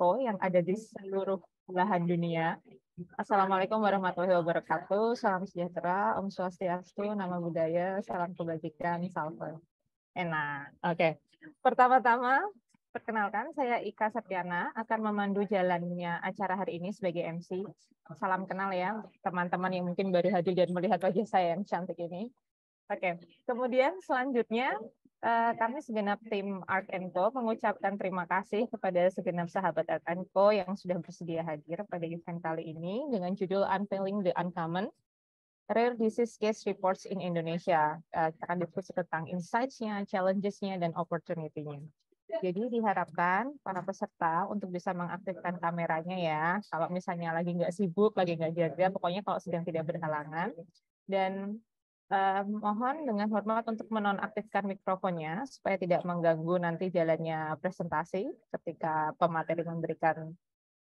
Anto yang ada di seluruh belahan dunia. Assalamualaikum warahmatullahi wabarakatuh. Salam sejahtera, Om Swastiastu, Nama Budaya, Salam Kebajikan, Salve. Enak. Oke. Okay. Pertama-tama, perkenalkan saya Ika Satyana akan memandu jalannya acara hari ini sebagai MC. Salam kenal ya teman-teman yang mungkin baru hadir dan melihat wajah saya yang cantik ini. Oke, okay. kemudian selanjutnya Eh, kami segenap tim Art Co mengucapkan terima kasih kepada segenap sahabat Art Co yang sudah bersedia hadir pada event kali ini dengan judul Unveiling the Uncommon, Rare Disease Case Reports in Indonesia. Eh, kita akan diskusi tentang insights-nya, challenges-nya, dan opportunity-nya. Jadi diharapkan para peserta untuk bisa mengaktifkan kameranya ya. Kalau misalnya lagi nggak sibuk, lagi nggak jaga, pokoknya kalau sedang tidak berhalangan. Dan Eh, mohon dengan hormat untuk menonaktifkan mikrofonnya supaya tidak mengganggu nanti jalannya presentasi ketika pemateri memberikan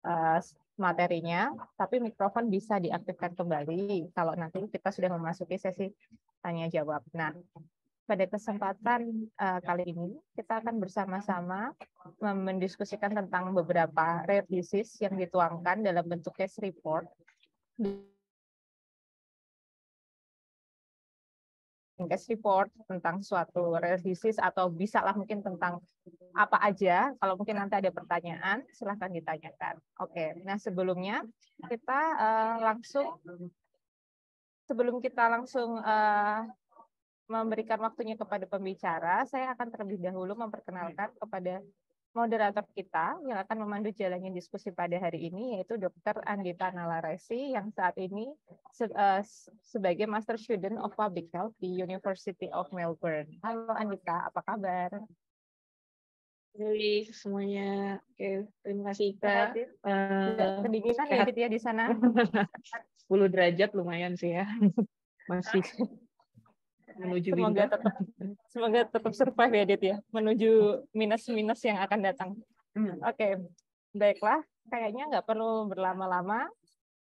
uh, materinya. Tapi mikrofon bisa diaktifkan kembali kalau nanti kita sudah memasuki sesi tanya jawab. Nah, pada kesempatan uh, kali ini kita akan bersama-sama mendiskusikan tentang beberapa rare disease yang dituangkan dalam bentuk case report case report tentang suatu resisis atau bisalah mungkin tentang apa aja. Kalau mungkin nanti ada pertanyaan, silahkan ditanyakan. Oke, okay. nah sebelumnya kita uh, langsung sebelum kita langsung uh, memberikan waktunya kepada pembicara, saya akan terlebih dahulu memperkenalkan kepada moderator kita yang akan memandu jalannya diskusi pada hari ini yaitu Dr. Andita Nalaresi yang saat ini se uh, sebagai Master Student of Public Health di University of Melbourne. Halo Andita, apa kabar? Hai semuanya. Oke, terima kasih Ika. Uh, eh, Kedinginan ya, ya di sana. 10 derajat lumayan sih ya. Masih menuju semoga tetap semoga tetap survive ya Dit ya menuju minus-minus yang akan datang. Hmm. Oke, okay. baiklah. Kayaknya nggak perlu berlama-lama.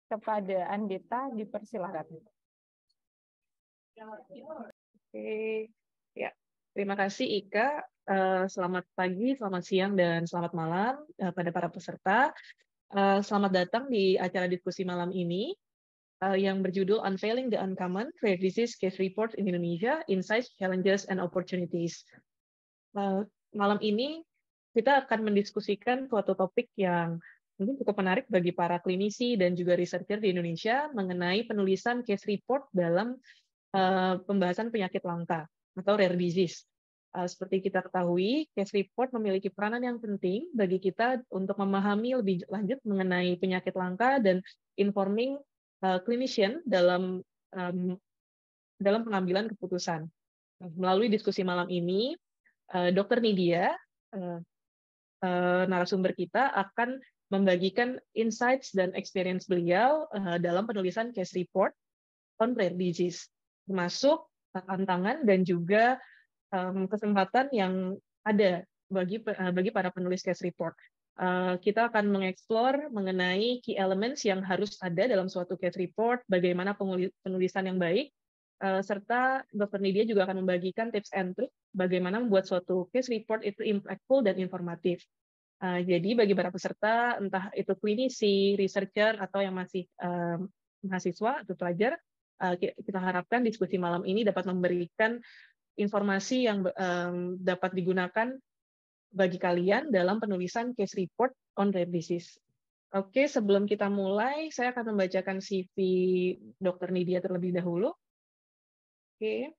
Kepada Andita dipersilahkan Oke, okay. ya. Terima kasih Ika. Eh, selamat pagi, selamat siang, dan selamat malam uh, pada para peserta. Eh, selamat datang di acara diskusi malam ini uh, yang berjudul Unveiling the Uncommon Rare Disease Case Report in Indonesia: Insights, Challenges, and Opportunities. Uh, malam ini kita akan mendiskusikan suatu topik yang mungkin cukup menarik bagi para klinisi dan juga researcher di Indonesia mengenai penulisan case report dalam uh, pembahasan penyakit langka atau rare disease. seperti kita ketahui, case report memiliki peranan yang penting bagi kita untuk memahami lebih lanjut mengenai penyakit langka dan informing uh, dalam um, dalam pengambilan keputusan. Melalui diskusi malam ini, uh, Dokter Nidia uh, uh, narasumber kita akan membagikan insights dan experience beliau uh, dalam penulisan case report on rare disease, termasuk tantangan dan juga um, kesempatan yang ada bagi uh, bagi para penulis case report. Eh, kita akan mengeksplor mengenai key elements yang harus ada dalam suatu case report, bagaimana penulisan yang baik, eh, serta Dr. Nidia juga akan membagikan tips and trick bagaimana membuat suatu case report itu impactful dan informatif. Eh, jadi bagi para peserta, entah itu klinisi, researcher, atau yang masih mahasiswa atau pelajar, kita harapkan diskusi malam ini dapat memberikan informasi yang dapat digunakan bagi kalian dalam penulisan case report on rare disease. Oke, sebelum kita mulai, saya akan membacakan CV Dr. Nidia terlebih dahulu. Oke.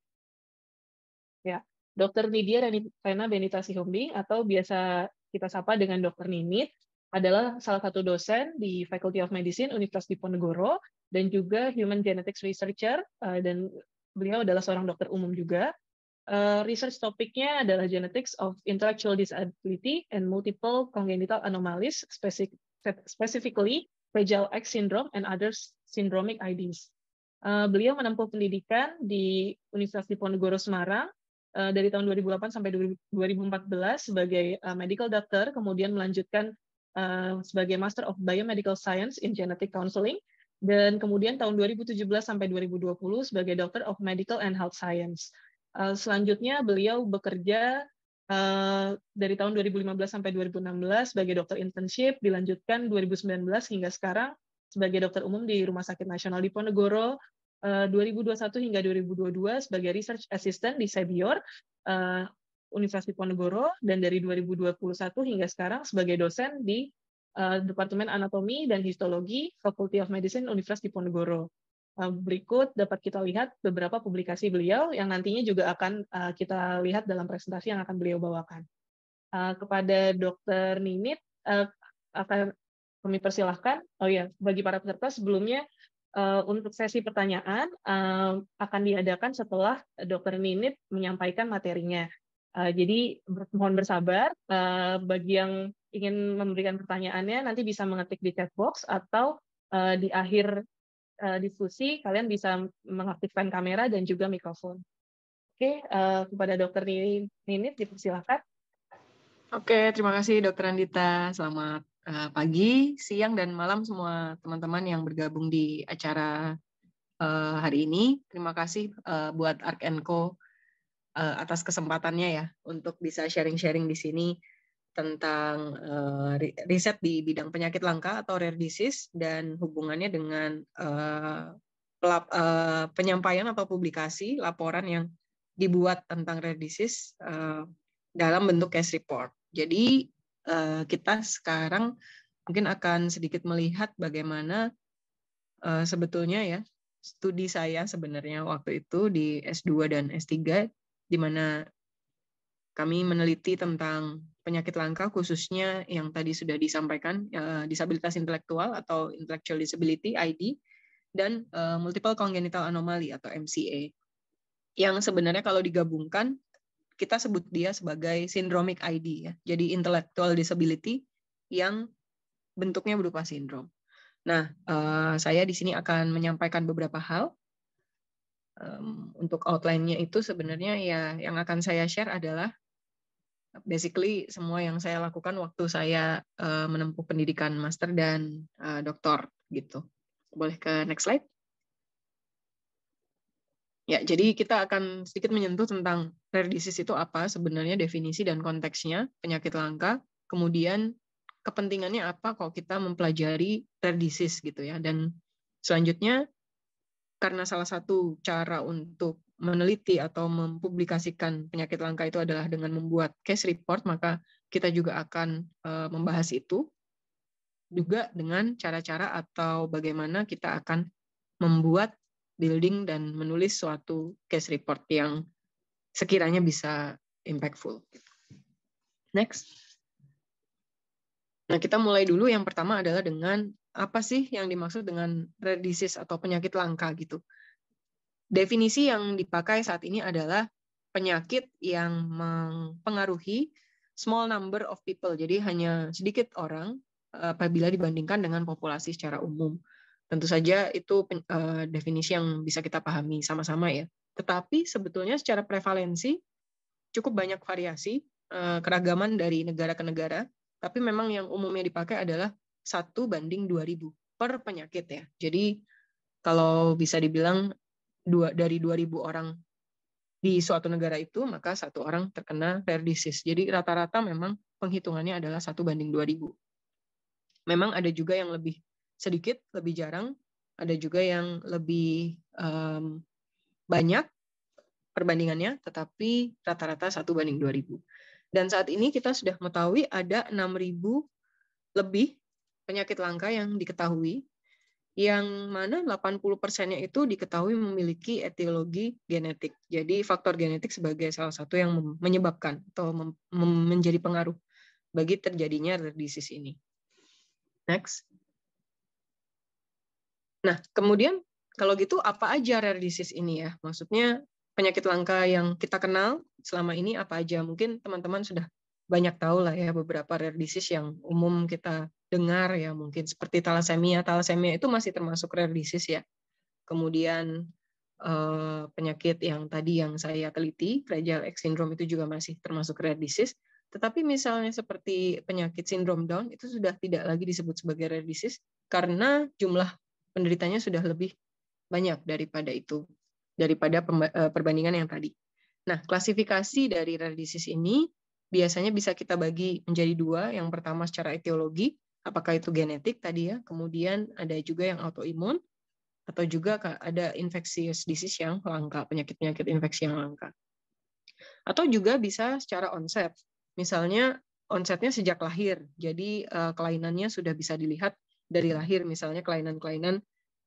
Ya, Dr. Nidia Rena Benita Sihombing atau biasa kita sapa dengan Dr. Ninit adalah salah satu dosen di Faculty of Medicine Universitas Diponegoro dan juga Human Genetics Researcher eh, dan beliau adalah seorang dokter umum juga Uh, research topiknya adalah Genetics of Intellectual Disability and Multiple Congenital Anomalies, specifically Fragile X Syndrome and Other Syndromic IDs. Uh, eh, beliau menempuh pendidikan di Universitas Diponegoro Semarang uh, dari tahun 2008 sampai 2014 sebagai uh, medical doctor, kemudian melanjutkan uh, sebagai Master of Biomedical Science in Genetic Counseling, dan kemudian tahun 2017 sampai 2020 sebagai Doctor of Medical and Health Science. Eh, selanjutnya beliau bekerja uh, dari tahun 2015 sampai 2016 sebagai dokter internship, dilanjutkan 2019 hingga sekarang sebagai dokter umum di Rumah Sakit Nasional Diponegoro, eh, uh, 2021 hingga 2022 sebagai research assistant di Sebior, uh, Universitas Diponegoro, dan dari 2021 hingga sekarang sebagai dosen di Departemen Anatomi dan Histologi, Faculty of Medicine, Universitas Diponegoro. Eh, berikut dapat kita lihat beberapa publikasi beliau yang nantinya juga akan eh, kita lihat dalam presentasi yang akan beliau bawakan. Eh, kepada Dr. Ninit, akan kami persilahkan. Oh ya, bagi para peserta sebelumnya untuk sesi pertanyaan akan diadakan setelah Dr. Ninit menyampaikan materinya. Jadi mohon bersabar bagi yang ingin memberikan pertanyaannya nanti bisa mengetik di chat box atau di akhir uh, eh, diskusi, kalian bisa mengaktifkan kamera dan juga mikrofon. Oke, okay, uh, eh, kepada Dokter Ninit dipersilakan. Oke, okay, terima kasih Dokter Andita. Selamat uh, pagi, siang, dan malam semua teman-teman yang bergabung di acara uh, hari ini. Terima kasih uh, buat Ark Co uh, atas kesempatannya ya untuk bisa sharing-sharing di sini tentang uh, riset di bidang penyakit langka atau rare disease dan hubungannya dengan uh, pelap, uh, penyampaian atau publikasi laporan yang dibuat tentang rare disease uh, dalam bentuk case report. Jadi uh, kita sekarang mungkin akan sedikit melihat bagaimana uh, sebetulnya ya studi saya sebenarnya waktu itu di S2 dan S3 di mana kami meneliti tentang penyakit langka khususnya yang tadi sudah disampaikan eh, disabilitas intelektual atau intellectual disability ID dan eh, multiple congenital anomaly atau MCA yang sebenarnya kalau digabungkan kita sebut dia sebagai syndromic ID ya. Jadi intellectual disability yang bentuknya berupa sindrom. Nah, eh, saya di sini akan menyampaikan beberapa hal um, untuk outline-nya itu sebenarnya ya yang akan saya share adalah basically semua yang saya lakukan waktu saya eh, menempuh pendidikan master dan eh, doktor gitu. Boleh ke next slide? Ya, jadi kita akan sedikit menyentuh tentang rare disease itu apa sebenarnya definisi dan konteksnya penyakit langka, kemudian kepentingannya apa kalau kita mempelajari rare disease gitu ya. Dan selanjutnya karena salah satu cara untuk meneliti atau mempublikasikan penyakit langka itu adalah dengan membuat case report, maka kita juga akan eh, membahas itu juga dengan cara-cara atau bagaimana kita akan membuat building dan menulis suatu case report yang sekiranya bisa impactful. Next. Nah, kita mulai dulu yang pertama adalah dengan apa sih yang dimaksud dengan rare disease atau penyakit langka gitu. Definisi yang dipakai saat ini adalah penyakit yang mempengaruhi small number of people. Jadi hanya sedikit orang eh, apabila dibandingkan dengan populasi secara umum. Tentu saja itu eh, definisi yang bisa kita pahami sama-sama ya. Tetapi sebetulnya secara prevalensi cukup banyak variasi eh, keragaman dari negara ke negara, tapi memang yang umumnya dipakai adalah satu banding 2000 per penyakit ya. Jadi kalau bisa dibilang dua dari 2000 orang di suatu negara itu maka satu orang terkena rare disease. Jadi rata-rata memang penghitungannya adalah satu banding 2000. Memang ada juga yang lebih sedikit, lebih jarang, ada juga yang lebih um, banyak perbandingannya, tetapi rata-rata satu banding 2000. Dan saat ini kita sudah mengetahui ada 6000 lebih penyakit langka yang diketahui yang mana 80 persennya itu diketahui memiliki etiologi genetik. Jadi faktor genetik sebagai salah satu yang menyebabkan atau menjadi pengaruh bagi terjadinya disease ini. Next. Nah, kemudian kalau gitu apa aja rare disease ini ya? Maksudnya penyakit langka yang kita kenal selama ini apa aja? Mungkin teman-teman sudah banyak tahu lah ya beberapa rare disease yang umum kita dengar ya mungkin seperti talasemia. Talasemia itu masih termasuk rare disease ya. Kemudian eh, penyakit yang tadi yang saya teliti, fragile X syndrome itu juga masih termasuk rare disease. Tetapi misalnya seperti penyakit sindrom Down itu sudah tidak lagi disebut sebagai rare disease karena jumlah penderitanya sudah lebih banyak daripada itu, daripada eh, perbandingan yang tadi. Nah, klasifikasi dari rare disease ini biasanya bisa kita bagi menjadi dua. Yang pertama secara etiologi, apakah itu genetik tadi ya, kemudian ada juga yang autoimun, atau juga ada infeksius disease yang langka, penyakit-penyakit infeksi yang langka. Atau juga bisa secara onset, misalnya onsetnya sejak lahir, jadi eh, kelainannya sudah bisa dilihat dari lahir, misalnya kelainan-kelainan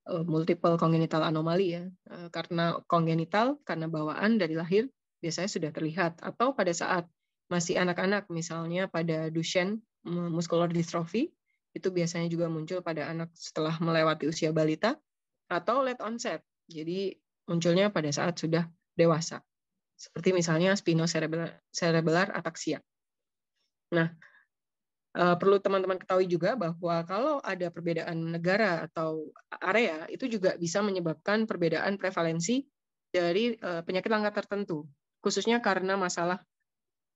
eh, multiple congenital anomali ya, eh, karena kongenital, karena bawaan dari lahir, biasanya sudah terlihat. Atau pada saat masih anak-anak, misalnya pada Duchenne muscular dystrophy, itu biasanya juga muncul pada anak setelah melewati usia balita atau late onset. Jadi munculnya pada saat sudah dewasa. Seperti misalnya spinocerebellar cerebellar ataxia. Nah, eh, perlu teman-teman ketahui juga bahwa kalau ada perbedaan negara atau area itu juga bisa menyebabkan perbedaan prevalensi dari eh, penyakit langka tertentu, khususnya karena masalah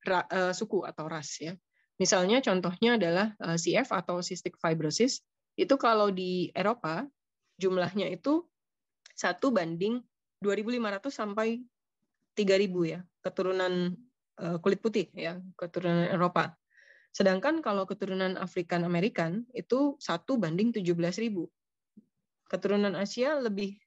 eh, suku atau ras ya. Misalnya contohnya adalah eh, CF atau cystic fibrosis, itu kalau di Eropa jumlahnya itu satu banding 2.500 sampai 3.000 ya, keturunan eh, kulit putih ya, keturunan Eropa. Sedangkan kalau keturunan Afrikan Amerikan itu satu banding 17.000. Keturunan Asia lebih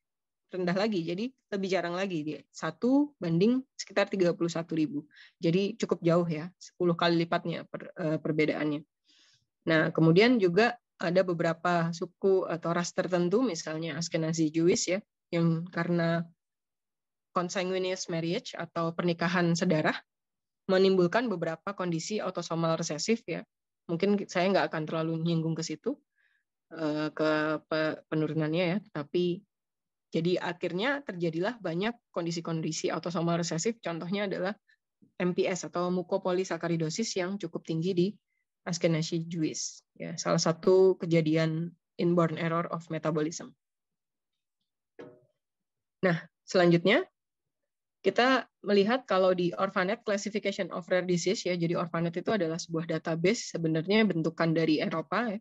rendah lagi, jadi lebih jarang lagi dia satu banding sekitar 31.000. ribu, jadi cukup jauh ya, 10 kali lipatnya per, uh, perbedaannya. Nah kemudian juga ada beberapa suku atau ras tertentu, misalnya Askenazi Jewish ya, yang karena consanguineous marriage atau pernikahan sedarah menimbulkan beberapa kondisi autosomal resesif ya. Mungkin saya nggak akan terlalu nyinggung ke situ, eh, ke penurunannya ya, tapi jadi akhirnya terjadilah banyak kondisi-kondisi autosomal resesif, contohnya adalah MPS atau mukopolisakaridosis yang cukup tinggi di Ashkenazi Jewish. Ya, salah satu kejadian inborn error of metabolism. Nah, selanjutnya kita melihat kalau di Orphanet Classification of Rare Disease ya, jadi Orphanet itu adalah sebuah database sebenarnya bentukan dari Eropa ya,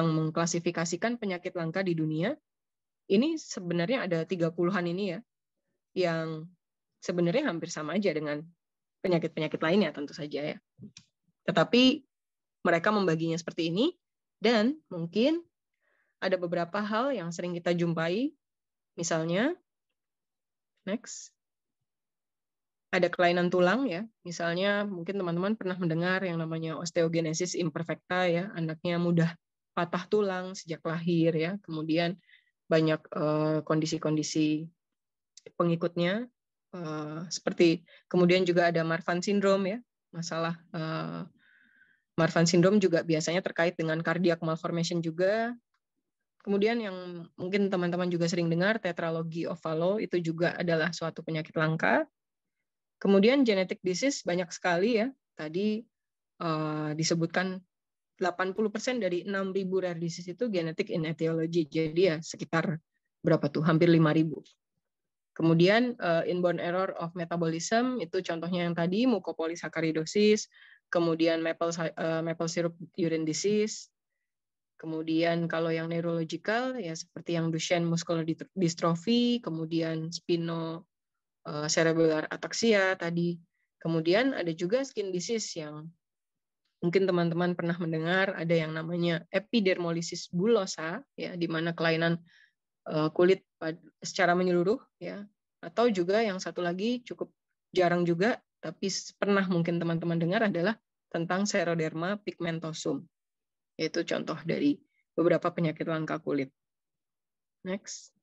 yang mengklasifikasikan penyakit langka di dunia ini sebenarnya ada tiga puluhan ini ya, yang sebenarnya hampir sama aja dengan penyakit-penyakit lainnya tentu saja ya. Tetapi mereka membaginya seperti ini dan mungkin ada beberapa hal yang sering kita jumpai. Misalnya next ada kelainan tulang ya. Misalnya mungkin teman-teman pernah mendengar yang namanya osteogenesis imperfecta ya, anaknya mudah patah tulang sejak lahir ya. Kemudian banyak eh, kondisi-kondisi pengikutnya eh, seperti kemudian juga ada Marfan syndrome ya masalah eh, Marfan syndrome juga biasanya terkait dengan cardiac malformation juga. Kemudian yang mungkin teman-teman juga sering dengar tetralogi ovalo itu juga adalah suatu penyakit langka. Kemudian genetic disease banyak sekali ya. Tadi uh, disebutkan 80% dari 6.000 rare disease itu genetik in etiology. Jadi ya sekitar berapa tuh? Hampir 5.000. Kemudian uh, inborn error of metabolism itu contohnya yang tadi mukopolisakaridosis, kemudian maple uh, maple syrup urine disease. Kemudian kalau yang neurological ya seperti yang Duchenne muscular dystrophy, kemudian spino uh, cerebellar ataxia tadi. Kemudian ada juga skin disease yang Mungkin teman-teman pernah mendengar ada yang namanya epidermolisis bullosa ya di mana kelainan eh, kulit secara menyeluruh ya atau juga yang satu lagi cukup jarang juga tapi pernah mungkin teman-teman dengar adalah tentang seroderma pigmentosum yaitu contoh dari beberapa penyakit langka kulit. Next.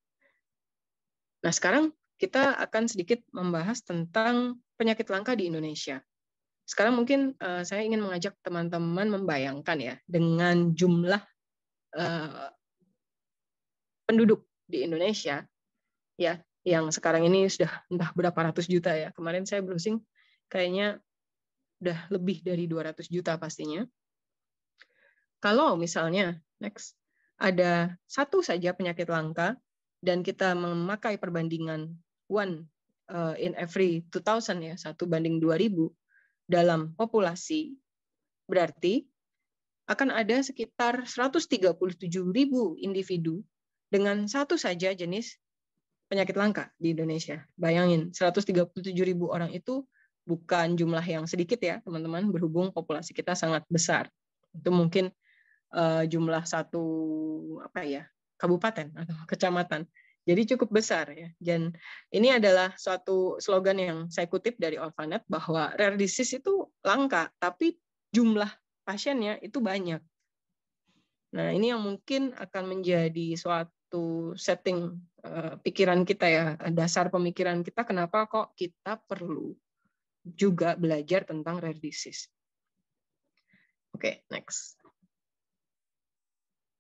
Nah, sekarang kita akan sedikit membahas tentang penyakit langka di Indonesia. Sekarang mungkin uh, saya ingin mengajak teman-teman membayangkan ya dengan jumlah uh, penduduk di Indonesia ya yang sekarang ini sudah entah berapa ratus juta ya. Kemarin saya browsing kayaknya udah lebih dari 200 juta pastinya. Kalau misalnya next ada satu saja penyakit langka dan kita memakai perbandingan one eh, in every 2000 ya, satu banding 2000, dalam populasi, berarti akan ada sekitar 137 ribu individu dengan satu saja jenis penyakit langka di Indonesia. Bayangin, 137 ribu orang itu bukan jumlah yang sedikit ya, teman-teman, berhubung populasi kita sangat besar. Itu mungkin eh, jumlah satu apa ya kabupaten atau kecamatan jadi cukup besar ya. Dan ini adalah suatu slogan yang saya kutip dari Orphanet bahwa rare disease itu langka, tapi jumlah pasiennya itu banyak. Nah, ini yang mungkin akan menjadi suatu setting uh, pikiran kita ya, dasar pemikiran kita kenapa kok kita perlu juga belajar tentang rare disease. Oke, okay, next.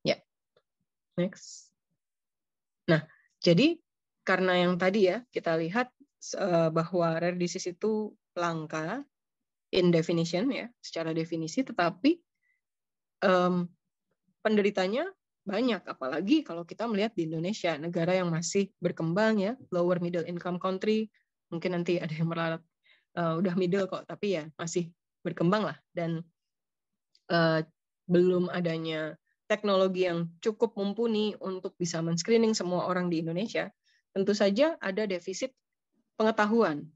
Ya. Yeah. Next. Nah, jadi karena yang tadi ya kita lihat eh, bahwa rare disease itu langka in definition ya secara definisi, tetapi um, penderitanya banyak apalagi kalau kita melihat di Indonesia negara yang masih berkembang ya lower middle income country mungkin nanti ada yang melarat uh, eh, udah middle kok tapi ya masih berkembang lah dan uh, belum adanya teknologi yang cukup mumpuni untuk bisa men-screening semua orang di Indonesia, tentu saja ada defisit pengetahuan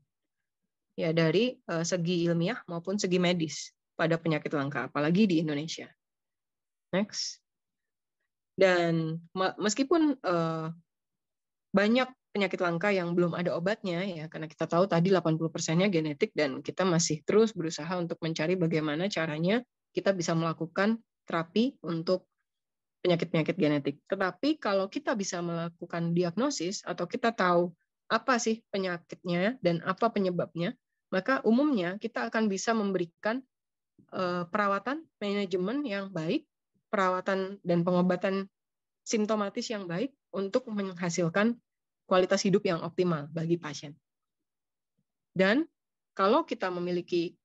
ya dari uh, segi ilmiah maupun segi medis pada penyakit langka, apalagi di Indonesia. Next. Dan meskipun uh, banyak penyakit langka yang belum ada obatnya ya karena kita tahu tadi 80%-nya genetik dan kita masih terus berusaha untuk mencari bagaimana caranya kita bisa melakukan terapi untuk penyakit-penyakit genetik. Tetapi kalau kita bisa melakukan diagnosis atau kita tahu apa sih penyakitnya dan apa penyebabnya, maka umumnya kita akan bisa memberikan eh, perawatan manajemen yang baik, perawatan dan pengobatan simptomatis yang baik untuk menghasilkan kualitas hidup yang optimal bagi pasien. Dan kalau kita memiliki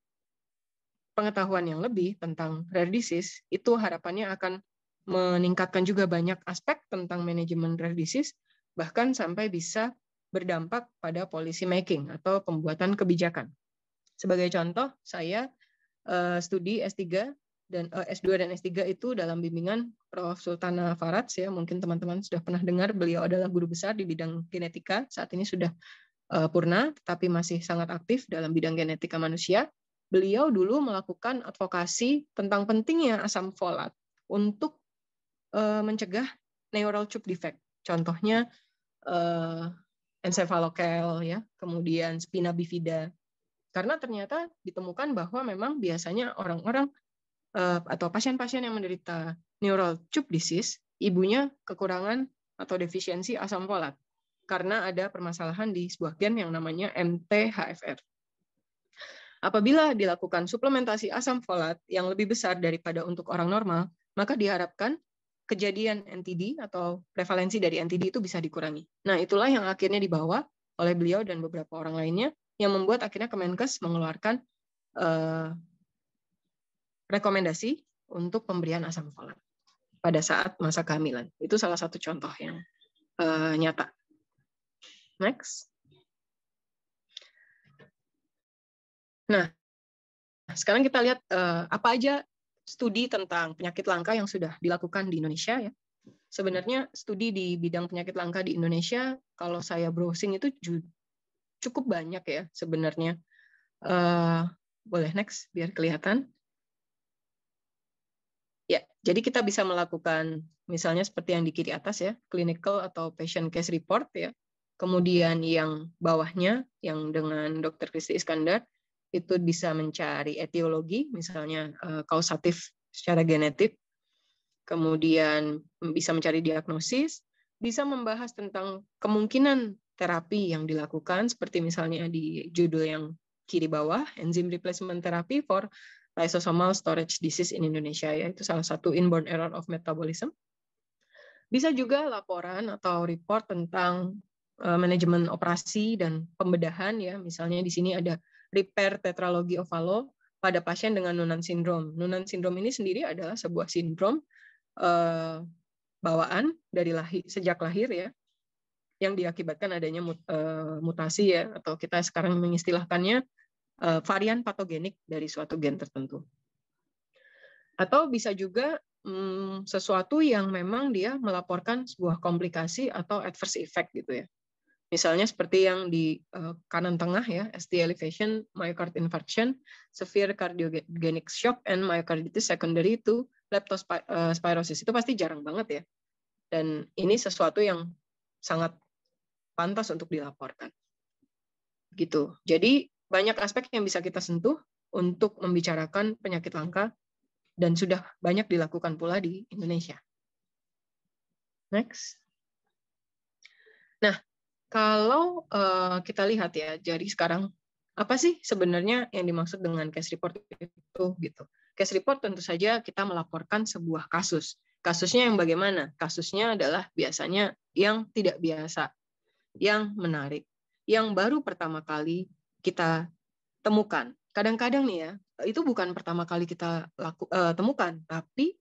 pengetahuan yang lebih tentang rare disease, itu harapannya akan meningkatkan juga banyak aspek tentang manajemen rare disease, bahkan sampai bisa berdampak pada policy making atau pembuatan kebijakan. Sebagai contoh, saya eh, studi S3 dan eh, S2 dan S3 itu dalam bimbingan Prof Sultana Farad, ya, mungkin teman-teman sudah pernah dengar beliau adalah guru besar di bidang genetika, saat ini sudah eh, purna tapi masih sangat aktif dalam bidang genetika manusia. Beliau dulu melakukan advokasi tentang pentingnya asam folat untuk uh, mencegah neural tube defect. Contohnya uh, eh, encephalocal ya, kemudian spina bifida. Karena ternyata ditemukan bahwa memang biasanya orang-orang uh, atau pasien-pasien yang menderita neural tube disease ibunya kekurangan atau defisiensi asam folat karena ada permasalahan di sebuah gen yang namanya MTHFR. Apabila dilakukan suplementasi asam folat yang lebih besar daripada untuk orang normal, maka diharapkan kejadian NTD atau prevalensi dari NTD itu bisa dikurangi. Nah, itulah yang akhirnya dibawa oleh beliau dan beberapa orang lainnya yang membuat akhirnya Kemenkes mengeluarkan eh, rekomendasi untuk pemberian asam folat pada saat masa kehamilan. Itu salah satu contoh yang eh, nyata. Next. Nah, sekarang kita lihat eh, apa aja studi tentang penyakit langka yang sudah dilakukan di Indonesia ya. Sebenarnya studi di bidang penyakit langka di Indonesia kalau saya browsing itu cukup banyak ya sebenarnya. Uh, boleh next biar kelihatan. Ya, jadi kita bisa melakukan misalnya seperti yang di kiri atas ya, clinical atau patient case report ya. Kemudian yang bawahnya yang dengan Dr. Kristi Iskandar itu bisa mencari etiologi, misalnya kausatif eh, secara genetik, kemudian bisa mencari diagnosis, bisa membahas tentang kemungkinan terapi yang dilakukan, seperti misalnya di judul yang kiri bawah, enzim replacement therapy for lysosomal storage disease in Indonesia, yaitu salah satu inborn error of metabolism. Bisa juga laporan atau report tentang eh, manajemen operasi dan pembedahan ya, misalnya di sini ada repair tetralogi ovalo pada pasien dengan Noonan syndrome. Noonan syndrome ini sendiri adalah sebuah sindrom uh, bawaan dari lahir, sejak lahir ya, yang diakibatkan adanya eh, mutasi ya, atau kita sekarang mengistilahkannya uh, varian patogenik dari suatu gen tertentu. Atau bisa juga mm, sesuatu yang memang dia melaporkan sebuah komplikasi atau adverse effect gitu ya. Misalnya seperti yang di eh, kanan tengah ya, ST elevation, myocard infarction, severe cardiogenic shock, and myocarditis secondary to leptospirosis. Eh, Itu pasti jarang banget ya. Dan ini sesuatu yang sangat pantas untuk dilaporkan. Gitu. Jadi banyak aspek yang bisa kita sentuh untuk membicarakan penyakit langka dan sudah banyak dilakukan pula di Indonesia. Next. Kalau uh, kita lihat ya, jadi sekarang apa sih sebenarnya yang dimaksud dengan case report itu gitu. Case report tentu saja kita melaporkan sebuah kasus. Kasusnya yang bagaimana? Kasusnya adalah biasanya yang tidak biasa, yang menarik, yang baru pertama kali kita temukan. Kadang-kadang nih ya, itu bukan pertama kali kita laku, uh, temukan, tapi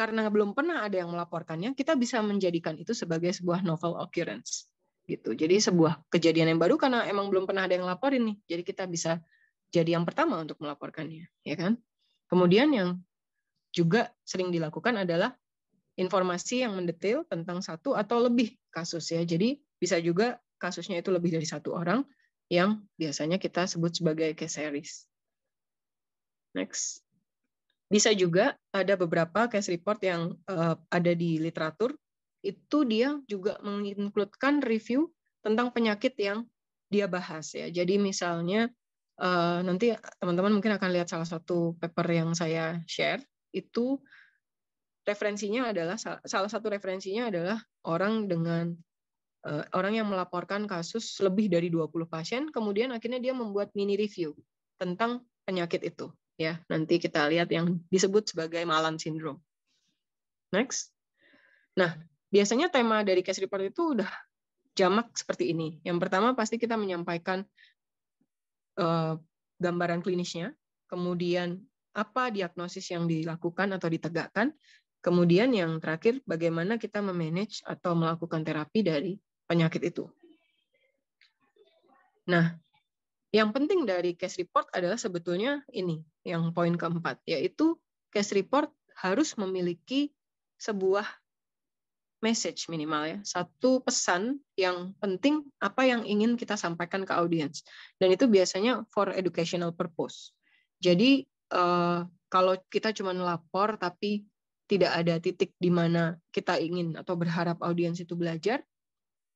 karena belum pernah ada yang melaporkannya, kita bisa menjadikan itu sebagai sebuah novel occurrence gitu. Jadi sebuah kejadian yang baru karena emang belum pernah ada yang laporin nih. Jadi kita bisa jadi yang pertama untuk melaporkannya, ya kan? Kemudian yang juga sering dilakukan adalah informasi yang mendetail tentang satu atau lebih kasus ya. Jadi bisa juga kasusnya itu lebih dari satu orang yang biasanya kita sebut sebagai case series. Next. Bisa juga ada beberapa case report yang eh, ada di literatur itu dia juga menginkludkan review tentang penyakit yang dia bahas ya. Jadi misalnya eh, nanti teman-teman mungkin akan lihat salah satu paper yang saya share itu referensinya adalah salah satu referensinya adalah orang dengan eh, orang yang melaporkan kasus lebih dari 20 pasien kemudian akhirnya dia membuat mini review tentang penyakit itu ya nanti kita lihat yang disebut sebagai Malan syndrome next nah biasanya tema dari case report itu udah jamak seperti ini. Yang pertama pasti kita menyampaikan uh, gambaran klinisnya, kemudian apa diagnosis yang dilakukan atau ditegakkan, kemudian yang terakhir bagaimana kita memanage atau melakukan terapi dari penyakit itu. Nah, yang penting dari case report adalah sebetulnya ini, yang poin keempat, yaitu case report harus memiliki sebuah message minimal ya, satu pesan yang penting apa yang ingin kita sampaikan ke audiens. Dan itu biasanya for educational purpose. Jadi eh, kalau kita cuma lapor tapi tidak ada titik di mana kita ingin atau berharap audiens itu belajar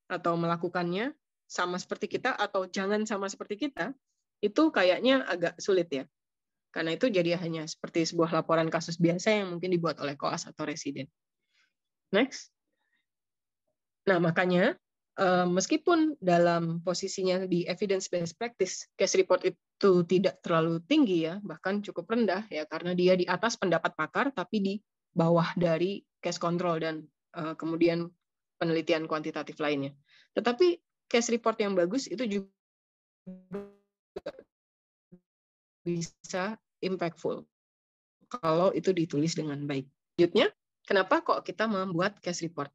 atau melakukannya sama seperti kita atau jangan sama seperti kita, itu kayaknya agak sulit ya. Karena itu jadi hanya seperti sebuah laporan kasus biasa yang mungkin dibuat oleh koas atau residen. Next. Nah, makanya eh, meskipun dalam posisinya di evidence based practice case report itu tidak terlalu tinggi ya bahkan cukup rendah ya karena dia di atas pendapat pakar tapi di bawah dari case control dan eh, kemudian penelitian kuantitatif lainnya tetapi case report yang bagus itu juga bisa impactful kalau itu ditulis dengan baik. Selanjutnya, kenapa kok kita membuat case report?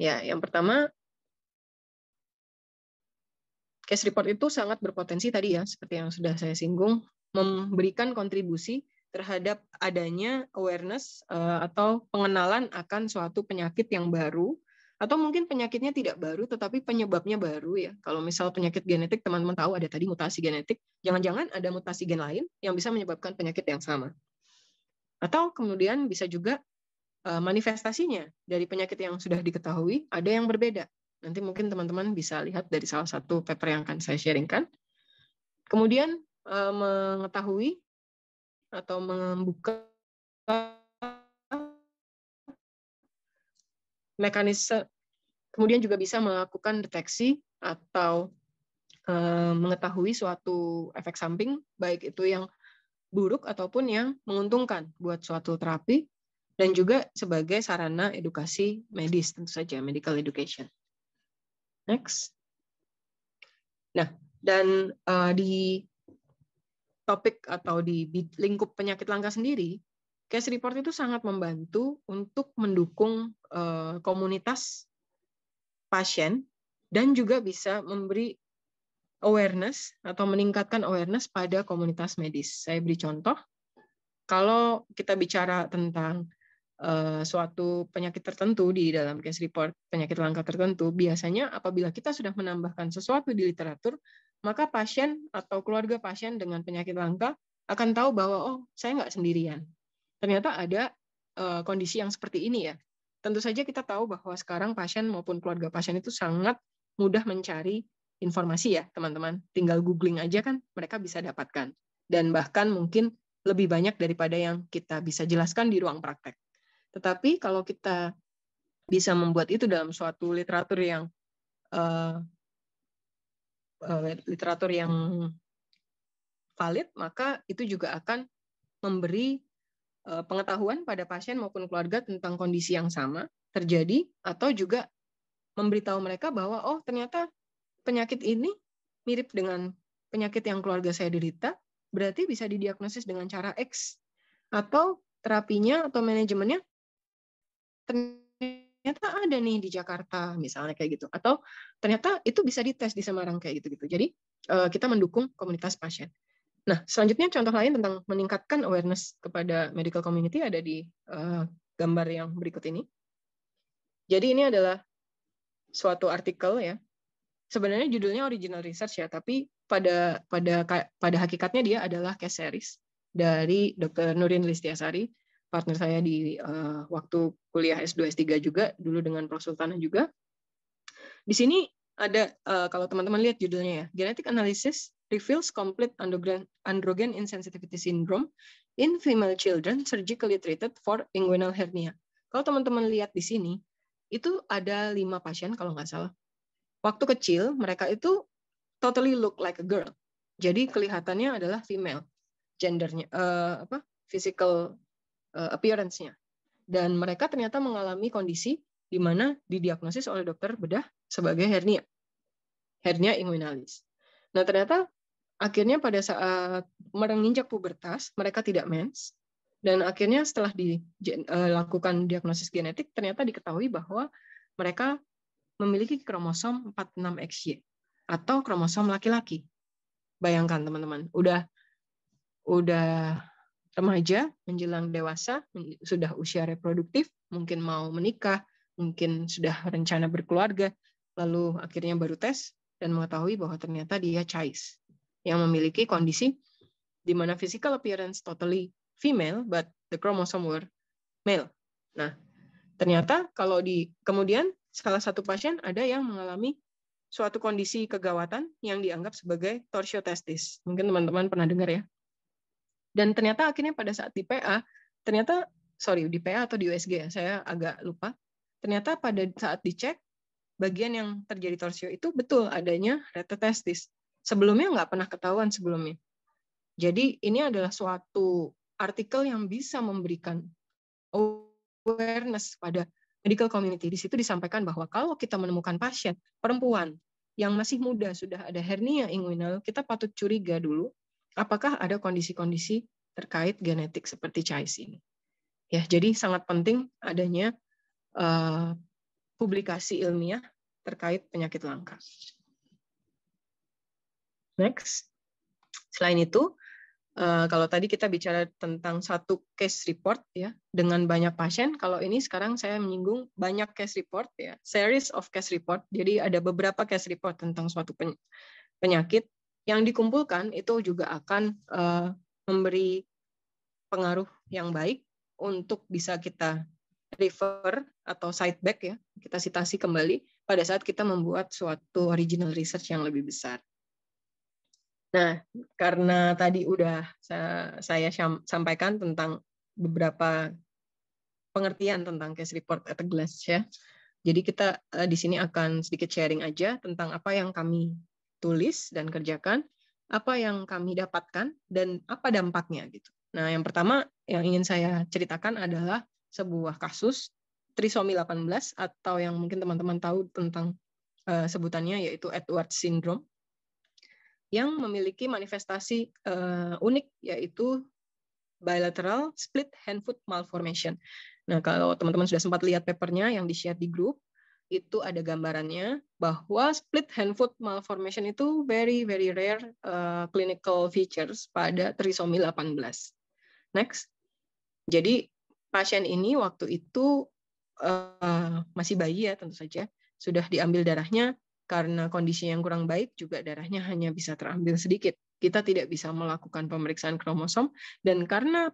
Ya, yang pertama case report itu sangat berpotensi tadi ya, seperti yang sudah saya singgung, memberikan kontribusi terhadap adanya awareness eh, atau pengenalan akan suatu penyakit yang baru atau mungkin penyakitnya tidak baru tetapi penyebabnya baru ya. Kalau misal penyakit genetik teman-teman tahu ada tadi mutasi genetik, jangan-jangan ada mutasi gen lain yang bisa menyebabkan penyakit yang sama. Atau kemudian bisa juga Eh, manifestasinya dari penyakit yang sudah diketahui ada yang berbeda. Nanti mungkin teman-teman bisa lihat dari salah satu paper yang akan saya sharingkan. Kemudian eh, mengetahui atau membuka mekanisme kemudian juga bisa melakukan deteksi atau eh, mengetahui suatu efek samping baik itu yang buruk ataupun yang menguntungkan buat suatu terapi dan juga sebagai sarana edukasi medis tentu saja medical education. Next. Nah, dan uh, di topik atau di lingkup penyakit langka sendiri, case report itu sangat membantu untuk mendukung uh, komunitas pasien dan juga bisa memberi awareness atau meningkatkan awareness pada komunitas medis. Saya beri contoh, kalau kita bicara tentang Eh, suatu penyakit tertentu di dalam case report penyakit langka tertentu, biasanya apabila kita sudah menambahkan sesuatu di literatur, maka pasien atau keluarga pasien dengan penyakit langka akan tahu bahwa oh saya nggak sendirian. Ternyata ada uh, kondisi yang seperti ini ya. Tentu saja kita tahu bahwa sekarang pasien maupun keluarga pasien itu sangat mudah mencari informasi ya teman-teman. Tinggal googling aja kan mereka bisa dapatkan. Dan bahkan mungkin lebih banyak daripada yang kita bisa jelaskan di ruang praktek. Tetapi kalau kita bisa membuat itu dalam suatu literatur yang uh, literatur yang valid, maka itu juga akan memberi eh, pengetahuan pada pasien maupun keluarga tentang kondisi yang sama terjadi atau juga memberitahu mereka bahwa oh ternyata penyakit ini mirip dengan penyakit yang keluarga saya derita, berarti bisa didiagnosis dengan cara X atau terapinya atau manajemennya ternyata ada nih di Jakarta misalnya kayak gitu atau ternyata itu bisa dites di Semarang kayak gitu gitu jadi eh, kita mendukung komunitas pasien nah selanjutnya contoh lain tentang meningkatkan awareness kepada medical community ada di eh, gambar yang berikut ini jadi ini adalah suatu artikel ya sebenarnya judulnya original research ya tapi pada pada pada hakikatnya dia adalah case series dari Dr. Nurin Listiasari partner saya di uh, waktu kuliah S2 S3 juga dulu dengan Prof Sultana juga. Di sini ada uh, kalau teman-teman lihat judulnya ya, Genetic Analysis Reveals Complete Androgen, Androgen Insensitivity Syndrome in Female Children Surgically Treated for Inguinal Hernia. Kalau teman-teman lihat di sini, itu ada lima pasien kalau nggak salah. Waktu kecil mereka itu totally look like a girl. Jadi kelihatannya adalah female gendernya uh, apa physical uh, appearance-nya. Dan mereka ternyata mengalami kondisi di mana didiagnosis oleh dokter bedah sebagai hernia. Hernia inguinalis. Nah, ternyata akhirnya pada saat menginjak pubertas, mereka tidak mens. Dan akhirnya setelah dilakukan eh, diagnosis genetik, ternyata diketahui bahwa mereka memiliki kromosom 46XY atau kromosom laki-laki. Bayangkan teman-teman, udah udah remaja menjelang dewasa sudah usia reproduktif mungkin mau menikah mungkin sudah rencana berkeluarga lalu akhirnya baru tes dan mengetahui bahwa ternyata dia cais yang memiliki kondisi di mana physical appearance totally female but the chromosome were male. Nah, ternyata kalau di kemudian salah satu pasien ada yang mengalami suatu kondisi kegawatan yang dianggap sebagai torsio testis. Mungkin teman-teman pernah dengar ya, dan ternyata akhirnya pada saat di PA, ternyata sorry di PA atau di USG ya, saya agak lupa. Ternyata pada saat dicek bagian yang terjadi torsio itu betul adanya testis Sebelumnya nggak pernah ketahuan sebelumnya. Jadi ini adalah suatu artikel yang bisa memberikan awareness pada medical community. Di situ disampaikan bahwa kalau kita menemukan pasien perempuan yang masih muda sudah ada hernia inguinal, kita patut curiga dulu apakah ada kondisi-kondisi terkait genetik seperti cais ini. Ya, jadi sangat penting adanya uh, publikasi ilmiah terkait penyakit langka. Next. Selain itu, uh, kalau tadi kita bicara tentang satu case report ya dengan banyak pasien, kalau ini sekarang saya menyinggung banyak case report ya, series of case report. Jadi ada beberapa case report tentang suatu penyakit yang dikumpulkan itu juga akan uh, memberi pengaruh yang baik untuk bisa kita refer atau side back ya, kita sitasi kembali pada saat kita membuat suatu original research yang lebih besar. Nah, karena tadi udah saya sampaikan tentang beberapa pengertian tentang case report at a ya. Jadi kita eh, di sini akan sedikit sharing aja tentang apa yang kami tulis dan kerjakan apa yang kami dapatkan dan apa dampaknya gitu. Nah, yang pertama yang ingin saya ceritakan adalah sebuah kasus trisomi 18 atau yang mungkin teman-teman tahu tentang uh, sebutannya yaitu Edward syndrome yang memiliki manifestasi uh, unik yaitu bilateral split hand foot malformation. Nah, kalau teman-teman sudah sempat lihat papernya yang di-share di grup, itu ada gambarannya bahwa split hand foot malformation itu very very rare uh, clinical features pada trisomi 18. Next. Jadi pasien ini waktu itu uh, masih bayi ya tentu saja, sudah diambil darahnya karena kondisi yang kurang baik juga darahnya hanya bisa terambil sedikit. Kita tidak bisa melakukan pemeriksaan kromosom dan karena